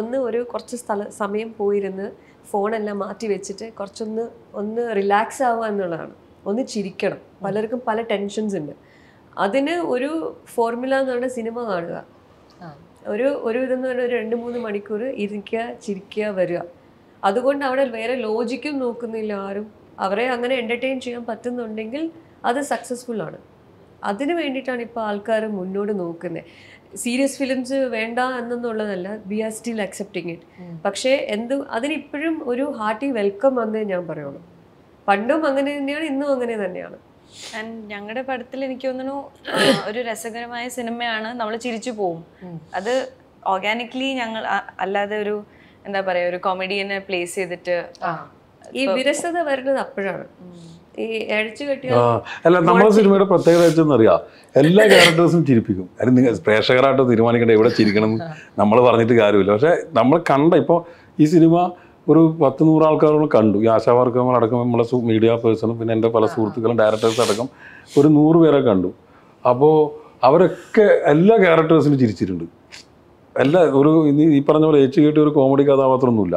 ഒന്ന് ഒരു കുറച്ച് സ്ഥല സമയം പോയിരുന്ന് ഫോണെല്ലാം മാറ്റി വെച്ചിട്ട് കുറച്ചൊന്ന് ഒന്ന് റിലാക്സ് ആവുക എന്നുള്ളതാണ് ഒന്ന് ചിരിക്കണം പലർക്കും പല ടെൻഷൻസ് ഉണ്ട് അതിന് ഒരു ഫോർമുല എന്ന് പറഞ്ഞാൽ സിനിമ കാണുക ഒരു ഒരു ഇതെന്ന് പറഞ്ഞാൽ ഒരു രണ്ട് മൂന്ന് മണിക്കൂർ ഇരിക്കുക ചിരിക്കുക വരിക അതുകൊണ്ട് അവിടെ വേറെ ലോജിക്കും നോക്കുന്നില്ല ആരും അവരെ അങ്ങനെ എൻ്റർടൈൻ ചെയ്യാൻ പറ്റുന്നുണ്ടെങ്കിൽ അത് സക്സസ്ഫുൾ ആണ് അതിന് വേണ്ടിയിട്ടാണ് ഇപ്പോൾ ആൾക്കാർ മുന്നോട്ട് നോക്കുന്നത് സീരിയസ് ഫിലിംസ് വേണ്ട എന്നുള്ളതല്ല we are still accepting it പക്ഷേ എന്ത് അതിനിപ്പോഴും ഒരു ഹാർട്ടി വെൽക്കം വന്നേ ഞാൻ പറയുള്ളൂ പണ്ടും അങ്ങനെ തന്നെയാണ് ഇന്നും അങ്ങനെ തന്നെയാണ് ഞങ്ങളുടെ പടത്തിൽ എനിക്ക് തോന്നുന്നു ഒരു രസകരമായ സിനിമയാണ് നമ്മൾ ചിരിച്ചു പോവും അത് ഓർഗാനിക്കലി ഞങ്ങൾ അല്ലാതെ ഒരു എന്താ പറയുക ഒരു കോമഡിയനെ പ്ലേസ് ചെയ്തിട്ട് ഈ വിരസത വരുന്നത് അപ്പോഴാണ് അല്ല നമ്മുടെ സിനിമയുടെ പ്രത്യേകത വെച്ചെന്നറിയാം എല്ലാ ക്യാരക്ടേഴ്സും ചിരിപ്പിക്കും അത് നിങ്ങൾ പ്രേക്ഷകരായിട്ട് തീരുമാനിക്കേണ്ട എവിടെ ചിരിക്കണം എന്ന് നമ്മൾ പറഞ്ഞിട്ട് കാര്യമില്ല പക്ഷേ നമ്മൾ കണ്ട ഇപ്പോൾ ഈ സിനിമ ഒരു പത്ത് നൂറ് ആൾക്കാരോട് കണ്ടു ഈ അടക്കം നമ്മളെ മീഡിയ പേഴ്സണും പിന്നെ എൻ്റെ പല സുഹൃത്തുക്കളും ഡയറക്ടേഴ്സ് അടക്കം ഒരു നൂറ് പേരെ കണ്ടു അപ്പോൾ അവരൊക്കെ എല്ലാ ക്യാരക്ടേഴ്സിനും ചിരിച്ചിട്ടുണ്ട് അല്ല ഒരു ഈ പറഞ്ഞ പോലെ ഏച്ചു കേട്ടി ഒരു കോമഡി കഥാപാത്രമൊന്നുമില്ല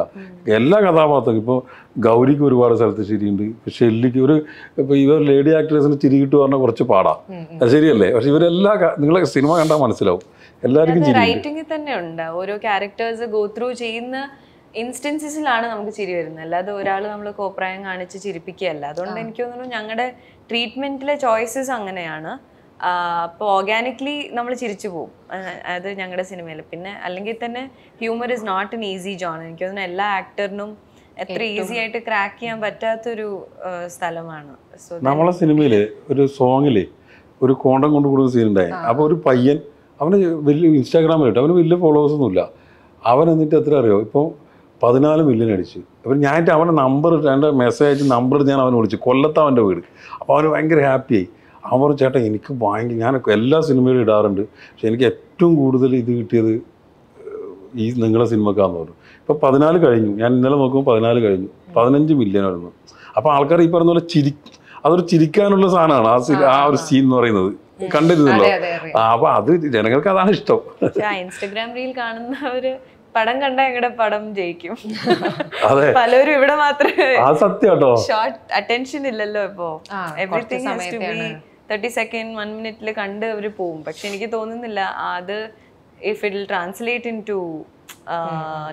എല്ലാ കഥാപാത്രം ഇപ്പോൾ ഗൗരിക്ക് ഒരുപാട് സ്ഥലത്ത് ചിരിയുണ്ട് ഷെല്ലിക്ക് ഒരു ഇപ്പോൾ ഇവർ ലേഡി ആക്ട്രേഴ്സിന് ചിരി കിട്ടു പറഞ്ഞാൽ കുറച്ച് പാടാം അത് ശരിയല്ലേ പക്ഷെ ഇവരെല്ലാ നിങ്ങളെ സിനിമ കണ്ടാൽ മനസ്സിലാവും എല്ലാവർക്കും റൈറ്റിംഗിൽ തന്നെ ഉണ്ട് ഓരോ ക്യാരക്ടേഴ്സ് ഗോ ത്രൂ ചെയ്യുന്ന ഇൻസ്റ്റൻസിലാണ് നമുക്ക് ചിരി വരുന്നത് അല്ലാതെ ഒരാൾ നമ്മൾ കോപ്രായം കാണിച്ച് ചിരിപ്പിക്കുകയല്ല അതുകൊണ്ട് എനിക്ക് തോന്നുന്നു ഞങ്ങളുടെ ട്രീറ്റ്മെന്റിലെ ചോയ്സസ് അങ്ങനെയാണ് അപ്പോൾ ഓർഗാനിക്കലി നമ്മൾ ചിരിച്ചു പോകും അത് ഞങ്ങളുടെ സിനിമയിൽ പിന്നെ അല്ലെങ്കിൽ തന്നെ humour is not an easy genre എനിക്ക് തോന്നുന്നു എല്ലാ ആക്ടറിനും എത്ര ഈസി ആയിട്ട് ക്രാക്ക് ചെയ്യാൻ പറ്റാത്തൊരു സ്ഥലമാണ് നമ്മളെ സിനിമയിൽ ഒരു സോങ്ങിൽ ഒരു കോണ്ടം കൊണ്ട് കൊടുക്കുന്ന സീൻ ഉണ്ടായി അപ്പോൾ ഒരു പയ്യൻ അവന് വലിയ ഇൻസ്റ്റാഗ്രാമിലിട്ട് അവന് വലിയ ഫോളോവേഴ്സ് ഒന്നുമില്ല അവൻ എന്നിട്ട് എത്ര അറിയോ ഇപ്പോൾ പതിനാല് മില്യൺ അടിച്ചു അപ്പം ഞാനിട്ട് അവൻ്റെ നമ്പർ രണ്ട് മെസ്സേജ് അയച്ച് നമ്പർ ഞാൻ അവനെ വിളിച്ചു കൊല്ലത്ത് അവൻ്റെ വീട് അപ്പോൾ അവന് ഭയങ്കര ഹാപ്പിയായി അവർ ചേട്ടൻ ചേട്ടാ എനിക്ക് ഭയങ്കര ഞാൻ എല്ലാ സിനിമയിലും ഇടാറുണ്ട് പക്ഷെ എനിക്ക് ഏറ്റവും കൂടുതൽ ഇത് കിട്ടിയത് ഈ നിങ്ങളെ സിനിമക്കാന്ന് പറഞ്ഞു ഇപ്പോൾ പതിനാല് കഴിഞ്ഞു ഞാൻ ഇന്നലെ നോക്കുമ്പോൾ പതിനാല് കഴിഞ്ഞു പതിനഞ്ച് മില്യൺ ആയിരുന്നു അപ്പോൾ ആൾക്കാർ ഈ പറഞ്ഞ പോലെ ചിരി അതൊരു ചിരിക്കാനുള്ള സാധനമാണ് ആ സി ആ ഒരു സീൻ എന്ന് പറയുന്നത് കണ്ടിരുന്നല്ലോ അപ്പൊ അത് ജനങ്ങൾക്ക് അതാണ് ഇഷ്ടം ഇൻസ്റ്റഗ്രാം റീൽ കാണുന്നവര് പടം കണ്ട ഞങ്ങളുടെ പടം ജയിക്കും അതെ പലരും ഇവിടെ മാത്രമേ ആ സത്യം ഷോർട്ട് അറ്റൻഷൻ ഇല്ലല്ലോ ഇപ്പോ എവറിങ് തേർട്ടി സെക്കൻഡ് വൺ മിനിറ്റിൽ കണ്ട് അവർ പോവും പക്ഷെ എനിക്ക് തോന്നുന്നില്ല അത് if it translate into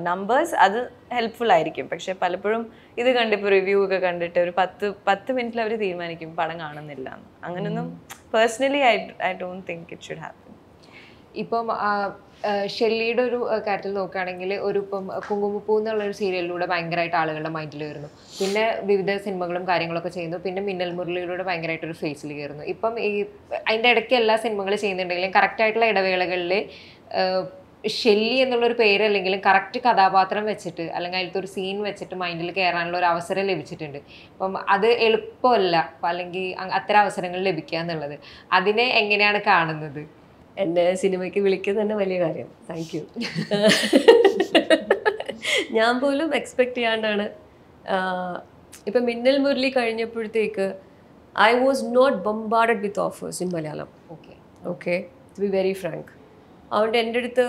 numbers അത് ഹെൽപ്ഫുൾ ആയിരിക്കും പക്ഷെ പലപ്പോഴും ഇത് കണ്ടിപ്പോൾ റിവ്യൂ ഒക്കെ കണ്ടിട്ട് ഒരു പത്ത് പത്ത് മിനിറ്റിൽ അവർ തീരുമാനിക്കും പടം കാണുന്നില്ല അങ്ങനെയൊന്നും personally I I don't think it should happen ഇപ്പം ഷെല്ലിയുടെ ഒരു കാര്യത്തിൽ നോക്കുകയാണെങ്കിൽ ഒരു ഇപ്പം കുങ്കുമപ്പൂ എന്നുള്ള ഒരു സീരിയലിലൂടെ ഭയങ്കരമായിട്ട് ആളുകളുടെ മൈൻഡിൽ കയറുന്നു പിന്നെ വിവിധ സിനിമകളും കാര്യങ്ങളൊക്കെ ചെയ്യുന്നു പിന്നെ മിന്നൽ മുരളിയിലൂടെ ഭയങ്കരമായിട്ട് ഒരു ഫേസിൽ കയറുന്നു ഇപ്പം ഈ അതിൻ്റെ ഇടയ്ക്ക് എല്ലാ സിനിമകളും ചെയ്യുന്നുണ്ടെങ്കിലും കറക്റ്റായിട്ടുള്ള ഇടവേളകളിൽ ഷെല്ലി എന്നുള്ളൊരു പേരല്ലെങ്കിലും കറക്റ്റ് കഥാപാത്രം വെച്ചിട്ട് അല്ലെങ്കിൽ അതിലത്തെ ഒരു സീൻ വെച്ചിട്ട് മൈൻഡിൽ കയറാനുള്ള ഒരു അവസരം ലഭിച്ചിട്ടുണ്ട് അപ്പം അത് എളുപ്പമല്ല അല്ലെങ്കിൽ അത്തരം അവസരങ്ങൾ ലഭിക്കുക എന്നുള്ളത് അതിനെ എങ്ങനെയാണ് കാണുന്നത് എന്നെ സിനിമയ്ക്ക് വിളിക്കുന്നത് തന്നെ വലിയ കാര്യം താങ്ക് യു *laughs* ഞാൻ പോലും എക്സ്പെക്ട് ചെയ്യാണ്ടാണ് ഇപ്പം മിന്നൽ മുരളി കഴിഞ്ഞപ്പോഴത്തേക്ക് I was not bombarded with offers in Malayalam okay okay to be very frank അതുകൊണ്ട് എൻ്റെ അടുത്ത്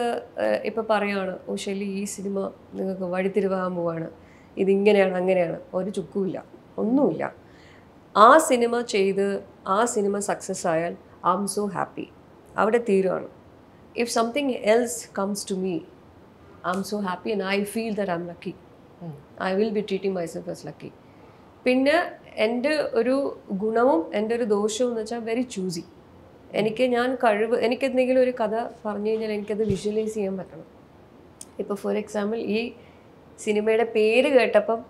ഇപ്പം പറയുകയാണ് ഓ ശൈലി ഈ സിനിമ നിങ്ങൾക്ക് വഴിത്തിരിവാകാൻ പോവാണ് ഇതിങ്ങനെയാണ് അങ്ങനെയാണ് ഒരു ചുക്കുമില്ല ഒന്നുമില്ല ആ സിനിമ ചെയ്ത് ആ സിനിമ സക്സസ് ആയാൽ ഐ ആം സോ ഹാപ്പി അവിടെ തീരുവാണ് if something else comes to me I'm so happy and I feel that I'm lucky I will be treating self as lucky പിന്നെ എൻ്റെ ഒരു ഗുണവും എൻ്റെ ഒരു ദോഷവും എന്ന് വെച്ചാൽ വെരി ചൂസി എനിക്ക് ഞാൻ കഴിവ് എനിക്ക് എന്തെങ്കിലും ഒരു കഥ പറഞ്ഞു കഴിഞ്ഞാൽ എനിക്കത് വിഷ്വലൈസ് ചെയ്യാൻ പറ്റണം ഇപ്പോൾ ഫോർ എക്സാമ്പിൾ ഈ സിനിമയുടെ പേര് കേട്ടപ്പം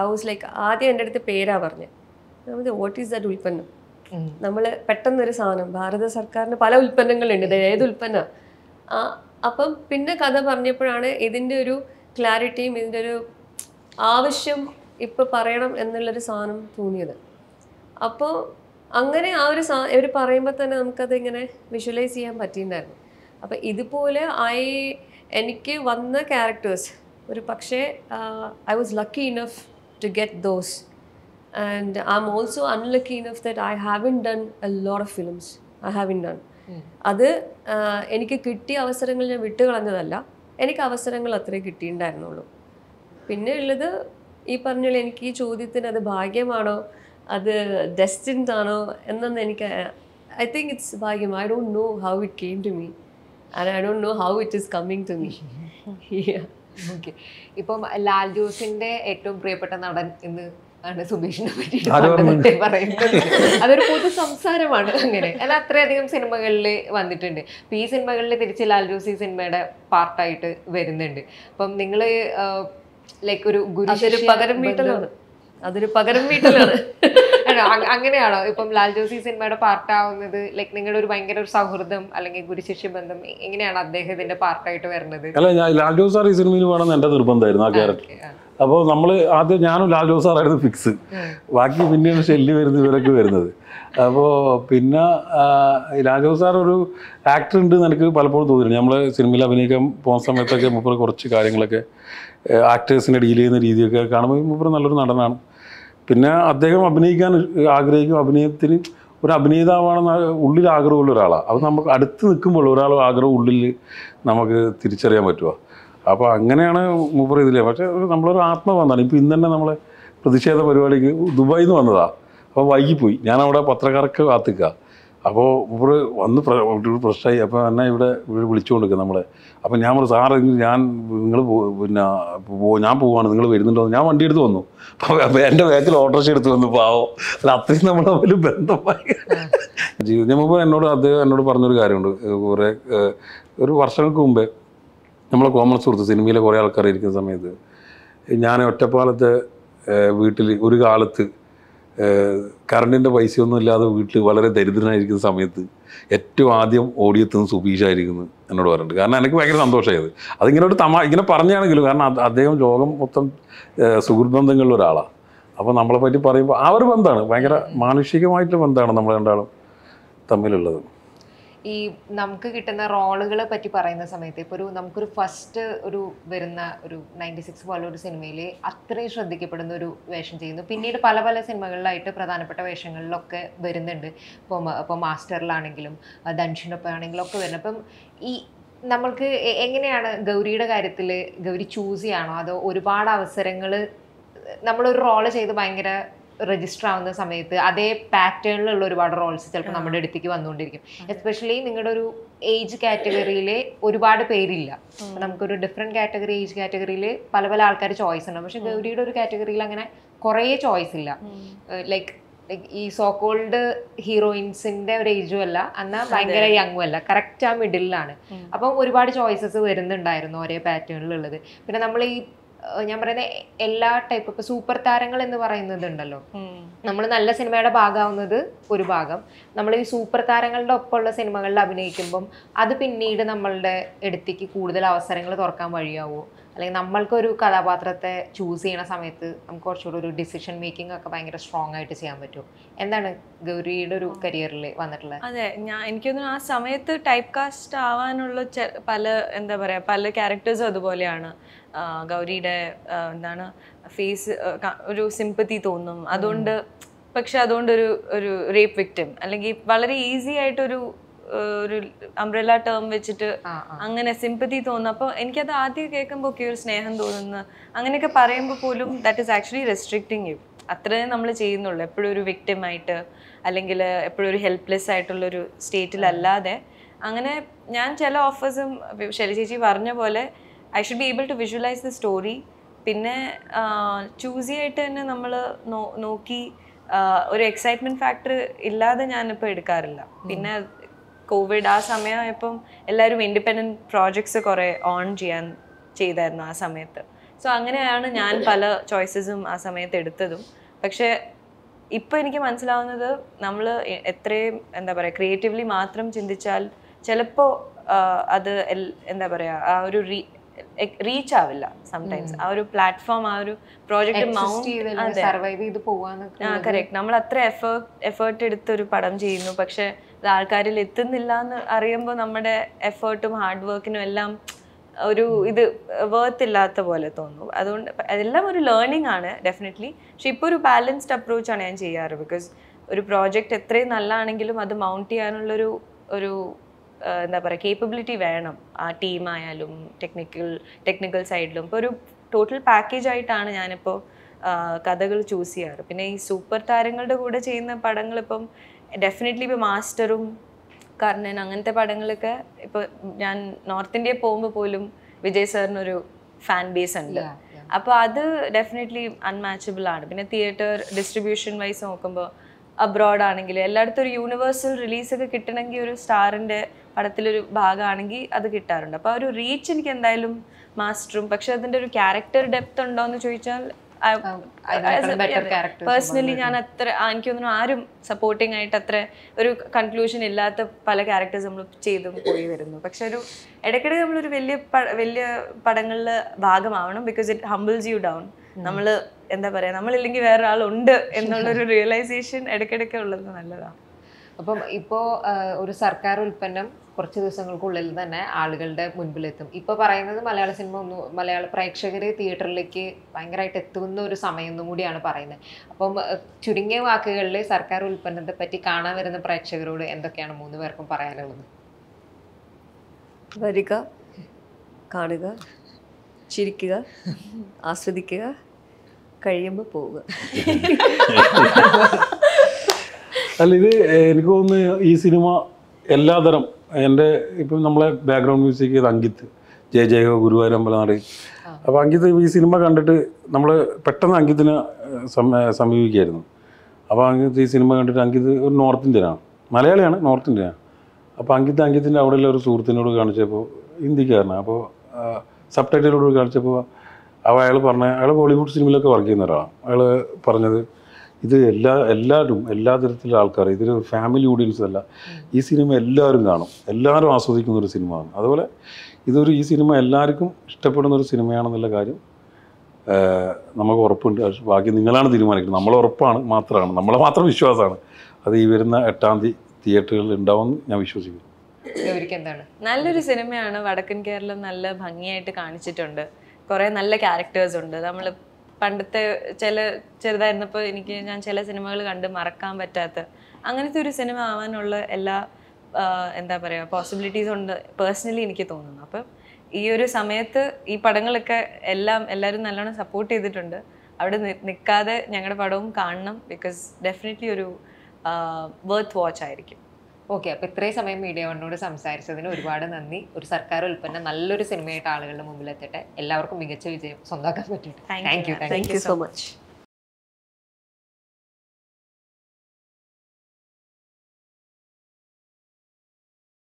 ഐ വാസ് ലൈക്ക് ആദ്യം എൻ്റെ അടുത്ത് പേരാ പറഞ്ഞത് വാട്ട് ഈസ് ദാറ്റ് ഉൽപ്പന്നം നമ്മൾ പെട്ടെന്നൊരു സാധനം ഭാരത സർക്കാരിന് പല ഉൽപ്പന്നങ്ങളുണ്ട് ഇത് ഏത് ഉൽപ്പന്ന അപ്പം പിന്നെ കഥ പറഞ്ഞപ്പോഴാണ് ഇതിൻ്റെ ഒരു ക്ലാരിറ്റിയും ഇതിൻ്റെ ഒരു ആവശ്യം ഇപ്പം പറയണം എന്നുള്ളൊരു സാധനം തോന്നിയത് അപ്പോൾ അങ്ങനെ ആ ഒരു സാ ഇവർ പറയുമ്പോൾ തന്നെ നമുക്കത് ഇങ്ങനെ വിഷ്വലൈസ് ചെയ്യാൻ പറ്റിയിട്ടുണ്ടായിരുന്നു അപ്പം ഇതുപോലെ ഐ എനിക്ക് വന്ന ക്യാരക്ടേഴ്സ് ഒരു പക്ഷേ I was lucky enough to get those and I'm also unlucky enough that I haven't done a lot of films. I haven't done. Hmm. അത് എനിക്ക് കിട്ടിയ അവസരങ്ങൾ ഞാൻ വിട്ടുകളഞ്ഞതല്ല എനിക്ക് അവസരങ്ങൾ അത്രേ കിട്ടിയിട്ടുണ്ടായിരുന്നുള്ളൂ പിന്നെ ഉള്ളത് ഈ പറഞ്ഞ എനിക്ക് ഈ ചോദ്യത്തിന് അത് ഭാഗ്യമാണോ അത് ഡെസ്റ്റിൻഡ് ആണോ എന്നൊന്നും എനിക്ക് ഐ തിങ്ക് ഇറ്റ്സ് ഭാഗ്യം I don't know how it came to me and I don't know how it is coming to me okay ഇപ്പം ലാൽ ജോസിൻ്റെ ഏറ്റവും പ്രിയപ്പെട്ട നടൻ എന്ന് ആണ് സുബീഷിനെ പറ്റി പറയുന്നത് അതൊരു പൊതു സംസാരമാണ് അങ്ങനെ അല്ല അത്രയധികം സിനിമകളിൽ വന്നിട്ടുണ്ട് അപ്പം ഈ സിനിമകളിൽ തിരിച്ച് ലാൽ ജോസി സിനിമയുടെ പാർട്ടായിട്ട് വരുന്നുണ്ട് അപ്പം നിങ്ങൾ ലൈക്ക് ഒരു ഗുരു പകരം വീട്ടിലാണ് അതൊരു പകരം വീട്ടിലാണ് അങ്ങനെയാണോ അങ്ങനെയാണോ ഇപ്പം ലാൽ ജോസി സിനിമയുടെ പാർട്ടാവുന്നത് ലൈക് നിങ്ങളുടെ ഒരു ഭയങ്കര ഒരു സൗഹൃദം അല്ലെങ്കിൽ ഗുരുശിഷ്യ ബന്ധം എങ്ങനെയാണ് അദ്ദേഹം ഇതിന്റെ പാർട്ടായിട്ട് വരുന്നത് അല്ല ഞാൻ ലാൽ ജോസ് സാർ ഈ സിനിമയിൽ വേണമെന്ന് എന്റെ നിർബന്ധമായിരുന്നു ആ ക്യാരക്ടർ അപ്പോൾ നമ്മൾ ആദ്യം ഞാനും ലാൽ ജോസ് സാറായിരുന്നു ഫിക്സ് ബാക്കി പിന്നെയാണ് ഷെല്ലി വരുന്നത് ഇവരൊക്കെ വരുന്നത് അപ്പോൾ പിന്നെ ലാൽ ജോസ് സാർ ഒരു ആക്ടർ ഉണ്ട് എനിക്ക് പലപ്പോഴും തോന്നിയിട്ടുണ്ട് നമ്മൾ സിനിമയിൽ അഭിനയിക്കാൻ പോകുന്ന സമയത്തൊക്കെ മുപ്പർ കുറച്ച് കാര്യങ്ങളൊക്കെ ആക്ടേഴ്സിനെ ഡീൽ ചെയ്യുന്ന രീതിയൊക്കെ കാണുമ്പോൾ മുപ്പർ നല്ലൊരു നടനാണ് പിന്നെ അദ്ദേഹം അഭിനയിക്കാൻ ആഗ്രഹിക്കും അഭിനയത്തിന് ഒരു അഭിനേതാവാണെന്ന് ഉള്ളിൽ ആഗ്രഹമുള്ള ഒരാളാണ് അത് നമുക്ക് അടുത്ത് നിൽക്കുമ്പോൾ ഒരാൾ ആഗ്രഹം ഉള്ളിൽ നമുക്ക് തിരിച്ചറിയാൻ പറ്റുക അപ്പോൾ അങ്ങനെയാണ് മൂപ്പർ ഇതിലെ പക്ഷേ നമ്മളൊരു ആത്മബന്ധമാണ് ഇപ്പോൾ ഇന്ന് തന്നെ നമ്മളെ പ്രതിഷേധ പരിപാടിക്ക് ദുബായിൽ നിന്ന് വന്നതാണ് അപ്പോൾ വൈകിപ്പോയി ഞാനവിടെ പത്രക്കാർക്ക് കാത്തിക്കുക അപ്പോൾ മൂപ്പർ വന്ന് പ്രശ്നമായി അപ്പോൾ എന്നെ ഇവിടെ വിളിച്ചുകൊണ്ടിരിക്കുക നമ്മളെ അപ്പം ഞാൻ പറഞ്ഞു സാറ് ഞാൻ നിങ്ങൾ പിന്നെ ഞാൻ പോവാണ് നിങ്ങൾ വരുന്നുണ്ടോ ഞാൻ വണ്ടി എടുത്ത് വന്നു എൻ്റെ വേഗത്തിൽ ഓട്ടോറിക്ഷ എടുത്ത് വന്നു പാവോ അല്ല അത്രയും നമ്മൾ തമ്മിൽ ബന്ധമായി ജീവിതം മുമ്പ് എന്നോട് അദ്ദേഹം എന്നോട് പറഞ്ഞൊരു കാര്യമുണ്ട് കുറേ ഒരു വർഷങ്ങൾക്ക് മുമ്പേ നമ്മളെ കോമൺ സുഹൃത്ത് സിനിമയിലെ കുറേ ആൾക്കാർ ഇരിക്കുന്ന സമയത്ത് ഞാൻ ഒറ്റപ്പാലത്തെ വീട്ടിൽ ഒരു കാലത്ത് കറണ്ടിൻ്റെ പൈസയൊന്നും ഇല്ലാതെ വീട്ടിൽ വളരെ ദരിദ്രനായിരിക്കുന്ന സമയത്ത് ഏറ്റവും ആദ്യം ഓടിയെത്തുന്നത് സുബീഷായിരിക്കുന്നു എന്നോട് പറഞ്ഞിട്ട് കാരണം എനിക്ക് ഭയങ്കര സന്തോഷമായത് അതിങ്ങനെ ഒരു തമാ ഇങ്ങനെ പറഞ്ഞാണെങ്കിലും കാരണം അദ്ദേഹം ലോകം മൊത്തം സുഹൃദ്ബന്ധങ്ങളിൽ ഒരാളാണ് അപ്പോൾ നമ്മളെ പറ്റി പറയുമ്പോൾ ആ ഒരു ബന്ധമാണ് ഭയങ്കര മാനുഷികമായിട്ടുള്ള ബന്ധമാണ് നമ്മൾ രണ്ടാളും തമ്മിലുള്ളത് ഈ നമുക്ക് കിട്ടുന്ന റോളുകളെ പറ്റി പറയുന്ന സമയത്ത് ഇപ്പോൾ ഒരു നമുക്കൊരു ഫസ്റ്റ് ഒരു വരുന്ന ഒരു നയൻറ്റി സിക്സ് പോലെ ഒരു സിനിമയിൽ അത്രയും ശ്രദ്ധിക്കപ്പെടുന്ന ഒരു വേഷം ചെയ്യുന്നു പിന്നീട് പല പല സിനിമകളിലായിട്ട് പ്രധാനപ്പെട്ട വേഷങ്ങളിലൊക്കെ വരുന്നുണ്ട് ഇപ്പോൾ ഇപ്പോൾ മാസ്റ്ററിലാണെങ്കിലും ദൻഷിനൊപ്പം ആണെങ്കിലും ഒക്കെ വരുന്നത് അപ്പം ഈ നമ്മൾക്ക് എങ്ങനെയാണ് ഗൗരിയുടെ കാര്യത്തിൽ ഗൗരി ചൂസ് ചെയ്യാണോ അതോ ഒരുപാട് അവസരങ്ങൾ നമ്മളൊരു റോള് ചെയ്ത് ഭയങ്കര രജിസ്റ്റർ ആവുന്ന സമയത്ത് അതേ പാറ്റേണിലുള്ള ഒരുപാട് റോൾസ് ചിലപ്പോൾ നമ്മുടെ അടുത്തേക്ക് വന്നുകൊണ്ടിരിക്കും എസ്പെഷ്യലി നിങ്ങളുടെ ഒരു ഏജ് കാറ്റഗറിയിലെ ഒരുപാട് പേരില്ല നമുക്കൊരു ഡിഫറെൻറ്റ് കാറ്റഗറി ഏജ് കാറ്റഗറിയിൽ പല പല ആൾക്കാർ ചോയ്സ് ഉണ്ട് പക്ഷെ ഗൗരിയുടെ ഒരു കാറ്റഗറിയിൽ അങ്ങനെ കുറേ ചോയ്സ് ഇല്ല ലൈക്ക് ഈ സോക്കോൾഡ് ഹീറോയിൻസിന്റെ ഒരു ഏജും അല്ല എന്നാൽ ഭയങ്കര യങ്ങും അല്ല കറക്റ്റ് ആ മിഡിലാണ് അപ്പം ഒരുപാട് ചോയ്സസ് വരുന്നുണ്ടായിരുന്നു ഒരേ പാറ്റേണിലുള്ളത് പിന്നെ നമ്മൾ ഈ ഞാൻ പറയുന്നത് എല്ലാ ടൈപ്പ് ഇപ്പൊ സൂപ്പർ താരങ്ങൾ എന്ന് പറയുന്നത് ഉണ്ടല്ലോ നമ്മൾ നല്ല സിനിമയുടെ ഭാഗമാവുന്നത് ഒരു ഭാഗം നമ്മൾ ഈ സൂപ്പർ താരങ്ങളുടെ ഒപ്പമുള്ള സിനിമകളിൽ അഭിനയിക്കുമ്പം അത് പിന്നീട് നമ്മളുടെ എടുത്തേക്ക് കൂടുതൽ അവസരങ്ങൾ തുറക്കാൻ വഴിയാവുമോ അല്ലെങ്കിൽ നമ്മൾക്കൊരു കഥാപാത്രത്തെ ചൂസ് ചെയ്യണ സമയത്ത് നമുക്ക് കുറച്ചുകൂടി ഒരു ഡിസിഷൻ മേക്കിംഗ് ഒക്കെ ഭയങ്കര സ്ട്രോങ് ആയിട്ട് ചെയ്യാൻ പറ്റും എന്താണ് ഗൗരിയുടെ ഒരു കരിയറിൽ വന്നിട്ടുള്ളത് അതെ ഞാൻ എനിക്കൊന്നും ആ സമയത്ത് ടൈപ്പ് കാസ്റ്റ് ആവാനുള്ള പല എന്താ പറയുക പല ക്യാരക്ടേഴ്സും അതുപോലെയാണ് ഗൗരിയുടെ എന്താണ് ഫേസ് ഒരു സിമ്പത്തി തോന്നും അതുകൊണ്ട് പക്ഷെ അതുകൊണ്ടൊരു ഒരു റേപ്പ് വിക്ടിം അല്ലെങ്കിൽ വളരെ ഈസി ആയിട്ടൊരു ഒരു അംബ്രല ടേം വെച്ചിട്ട് അങ്ങനെ സിമ്പതി തോന്നുന്നു അപ്പോൾ എനിക്കത് ആദ്യം കേൾക്കുമ്പോൾ ഒക്കെ ഒരു സ്നേഹം തോന്നുന്നു അങ്ങനെയൊക്കെ പറയുമ്പോ പോലും that is actually restricting you അത്രേ നമ്മൾ ചെയ്യുന്നുള്ളൂ എപ്പോഴും ഒരു വിക്ടിം ആയിട്ട് അല്ലെങ്കിൽ എപ്പോഴും ഒരു ഹെൽപ്ലെസ് ആയിട്ടുള്ള ഒരു സ്റ്റേറ്റിലല്ലാതെ അങ്ങനെ ഞാൻ ചില ഓഫേഴ്സും ശൈലി ചേച്ചി പറഞ്ഞ പോലെ I should be able to visualise the story പിന്നെ ചൂസി ആയിട്ട് തന്നെ നമ്മൾ നോക്കി ഒരു എക്സൈറ്റ്മെന്റ് ഫാക്ടർ ഇല്ലാതെ ഞാനിപ്പോൾ എടുക്കാറില്ല പിന്നെ കോവിഡ് ആ ഇപ്പം എല്ലാവരും ഇൻഡിപെൻഡൻറ്റ് പ്രോജക്ട്സ് കുറേ ഓൺ ചെയ്യാൻ ചെയ്തായിരുന്നു ആ സമയത്ത് സോ അങ്ങനെയാണ് ഞാൻ പല ചോയ്സസും ആ സമയത്ത് എടുത്തതും പക്ഷേ ഇപ്പം എനിക്ക് മനസ്സിലാവുന്നത് നമ്മൾ എത്രയും എന്താ പറയുക ക്രിയേറ്റീവ്ലി മാത്രം ചിന്തിച്ചാൽ ചിലപ്പോൾ അത് എന്താ പറയുക ആ ഒരു റീ റീച്ച് ആവില്ല സംടൈംസ് ആ ഒരു പ്ലാറ്റ്ഫോം ആ ഒരു പ്രോജക്റ്റ് മൗണ്ട് കറക്റ്റ് നമ്മൾ അത്ര എഫേർട്ട് എഫേർട്ട് എടുത്ത് ഒരു പടം ചെയ്യുന്നു പക്ഷേ ആൾക്കാരിൽ എത്തുന്നില്ല എന്ന് അറിയുമ്പോൾ നമ്മുടെ എഫേർട്ടും ഹാർഡ് വർക്കിനും എല്ലാം ഒരു ഇത് വേർത്ത് ഇല്ലാത്ത പോലെ തോന്നും അതുകൊണ്ട് അതെല്ലാം ഒരു ലേണിംഗ് ആണ് ഡെഫിനറ്റ്ലി പക്ഷെ ഇപ്പോൾ ഒരു ബാലൻസ്ഡ് അപ്രോച്ചാണ് ഞാൻ ചെയ്യാറ് ബിക്കോസ് ഒരു പ്രോജക്റ്റ് എത്രയും നല്ലതാണെങ്കിലും അത് മൗണ്ട് ചെയ്യാനുള്ളൊരു ഒരു എന്താ പറയുക കേപ്പബിലിറ്റി വേണം ആ ടീമായാലും ടെക്നിക്കൽ ടെക്നിക്കൽ സൈഡിലും ഇപ്പോൾ ഒരു ടോട്ടൽ പാക്കേജ് ആയിട്ടാണ് ഞാനിപ്പോൾ കഥകൾ ചൂസ് ചെയ്യാറ് പിന്നെ ഈ സൂപ്പർ താരങ്ങളുടെ കൂടെ ചെയ്യുന്ന പടങ്ങൾ ഇപ്പം ഡെഫിനറ്റ്ലി ഇപ്പോൾ മാസ്റ്ററും കർണൻ അങ്ങനത്തെ പടങ്ങളൊക്കെ ഇപ്പോൾ ഞാൻ നോർത്ത് ഇന്ത്യയിൽ പോകുമ്പോൾ പോലും വിജയ് സാറിനൊരു ഫാൻ ബേസ് ഉണ്ട് അപ്പോൾ അത് ഡെഫിനറ്റ്ലി അൺമാച്ചബിൾ ആണ് പിന്നെ തിയേറ്റർ ഡിസ്ട്രിബ്യൂഷൻ വൈസ് നോക്കുമ്പോൾ അബ്രോഡ് ആണെങ്കിൽ എല്ലായിടത്തും ഒരു യൂണിവേഴ്സൽ റിലീസൊക്കെ കിട്ടണമെങ്കിൽ ഒരു സ്റ്റാറിൻ്റെ പടത്തിലൊരു ഭാഗമാണെങ്കിൽ അത് കിട്ടാറുണ്ട് അപ്പോൾ ആ ഒരു റീച്ച് എനിക്ക് എന്തായാലും മാസ്റ്ററും പക്ഷേ അതിൻ്റെ ഒരു ക്യാരക്ടർ ഡെപ്ത് ഉണ്ടോ എന്ന് ചോദിച്ചാൽ പേഴ്സണലി ഞാൻ അത്ര എനിക്കൊന്നും ആരും സപ്പോർട്ടിങ് ആയിട്ട് അത്ര ഒരു കൺക്ലൂഷൻ ഇല്ലാത്ത പല ക്യാരക്ടേഴ്സ് നമ്മൾ ചെയ്തും പോയി വരുന്നു പക്ഷെ ഒരു ഇടയ്ക്കിടെ നമ്മളൊരു വലിയ വലിയ പടങ്ങളിൽ ഭാഗമാവണം because it humbles you down നമ്മൾ എന്താ പറയുക നമ്മളില്ലെങ്കിൽ വേറൊരാളുണ്ട് എന്നുള്ളൊരു റിയലൈസേഷൻ *laughs* ഇടയ്ക്കിടയ്ക്ക് ഉള്ളത് നല്ലതാണ് അപ്പം ഇപ്പോൾ ഒരു സർക്കാർ ഉൽപ്പന്നം കുറച്ച് ദിവസങ്ങൾക്കുള്ളിൽ തന്നെ ആളുകളുടെ മുൻപിലെത്തും ഇപ്പോൾ പറയുന്നത് മലയാള സിനിമ ഒന്നും മലയാള പ്രേക്ഷകർ തിയേറ്ററിലേക്ക് ഭയങ്കരമായിട്ട് എത്തുന്ന ഒരു സമയമൊന്നും കൂടിയാണ് പറയുന്നത് അപ്പം ചുരുങ്ങിയ വാക്കുകളിൽ സർക്കാർ ഉൽപ്പന്നത്തെ പറ്റി കാണാൻ വരുന്ന പ്രേക്ഷകരോട് എന്തൊക്കെയാണ് മൂന്ന് പേർക്കും പറയാനുള്ളത് വരിക കാണുക ചിരിക്കുക ആസ്വദിക്കുക കഴിയുമ്പോൾ പോവുക അല്ല ഇത് എനിക്ക് തോന്നുന്നു ഈ സിനിമ എല്ലാതരം എൻ്റെ ഇപ്പം നമ്മളെ ബാക്ക്ഗ്രൗണ്ട് മ്യൂസിക് ഇത് അങ്കിത്ത് ജയ ജയ ഗുരുവായൂർ അമ്പലനാട് അപ്പോൾ അങ്കിത്ത് ഈ സിനിമ കണ്ടിട്ട് നമ്മൾ പെട്ടെന്ന് അങ്കിത്തിനെ സമീപിക്കുകയായിരുന്നു അപ്പോൾ അങ്കിത്ത് ഈ സിനിമ കണ്ടിട്ട് അങ്കിത്ത് ഒരു നോർത്ത് ഇന്ത്യനാണ് മലയാളിയാണ് നോർത്ത് ഇന്ത്യനാണ് അപ്പോൾ അങ്കിത്ത് അങ്കിത്തിൻ്റെ അവിടെയുള്ള ഒരു സുഹൃത്തിനോട് കാണിച്ചപ്പോൾ ഹിന്ദിക്കാരനാണ് അപ്പോൾ സബ് ടൈറ്റിലോട് കാണിച്ചപ്പോൾ അപ്പോൾ അയാൾ പറഞ്ഞ അയാൾ ബോളിവുഡ് സിനിമയിലൊക്കെ വർക്ക് ചെയ്യുന്ന ഒരാളാണ് അയാൾ പറഞ്ഞത് ഇത് എല്ലാ എല്ലാവരും എല്ലാ തരത്തിലുള്ള ആൾക്കാർ ഇതൊരു ഫാമിലി ഓഡിയൻസ് അല്ല ഈ സിനിമ എല്ലാവരും കാണും എല്ലാവരും ആസ്വദിക്കുന്ന ഒരു സിനിമയാണ് അതുപോലെ ഇതൊരു ഈ സിനിമ എല്ലാവർക്കും ഇഷ്ടപ്പെടുന്ന ഒരു സിനിമയാണെന്നുള്ള കാര്യം നമുക്ക് ഉറപ്പുണ്ട് ബാക്കി നിങ്ങളാണ് തീരുമാനിക്കുന്നത് നമ്മൾ ഉറപ്പാണ് മാത്രമാണ് നമ്മളെ മാത്രം വിശ്വാസമാണ് അത് ഈ വരുന്ന എട്ടാം തീയതി തിയേറ്ററുകളിൽ ഉണ്ടാവും ഞാൻ വിശ്വസിക്കുന്നു എന്താണ് നല്ലൊരു സിനിമയാണ് വടക്കൻ കേരളം നല്ല ഭംഗിയായിട്ട് കാണിച്ചിട്ടുണ്ട് കുറേ നല്ല ക്യാരക്ടേഴ്സ് ഉണ്ട് നമ്മൾ പണ്ടത്തെ ചില ചെറുതായിരുന്നപ്പോൾ എനിക്ക് ഞാൻ ചില സിനിമകൾ കണ്ട് മറക്കാൻ പറ്റാത്ത അങ്ങനത്തെ ഒരു സിനിമ ആവാനുള്ള എല്ലാ എന്താ പറയുക പോസിബിലിറ്റീസ് ഉണ്ട് പേഴ്സണലി എനിക്ക് തോന്നുന്നു അപ്പം ഈ ഒരു സമയത്ത് ഈ പടങ്ങളൊക്കെ എല്ലാം എല്ലാവരും നല്ലോണം സപ്പോർട്ട് ചെയ്തിട്ടുണ്ട് അവിടെ നിൽക്കാതെ ഞങ്ങളുടെ പടവും കാണണം ബിക്കോസ് ഡെഫിനറ്റ്ലി ഒരു വേർത്ത് വാച്ച് ആയിരിക്കും ഓക്കെ അപ്പോൾ ഇത്രയും സമയം മീഡിയ വണ്ണോട് സംസാരിച്ചതിന് ഒരുപാട് നന്ദി ഒരു സർക്കാർ ഉൽപ്പന്നം നല്ലൊരു സിനിമയായിട്ട് ആളുകളുടെ മുമ്പിൽ എത്തട്ടെ എല്ലാവർക്കും മികച്ച വിജയം സ്വന്തമാക്കാൻ പറ്റട്ടെ thank you thank you so much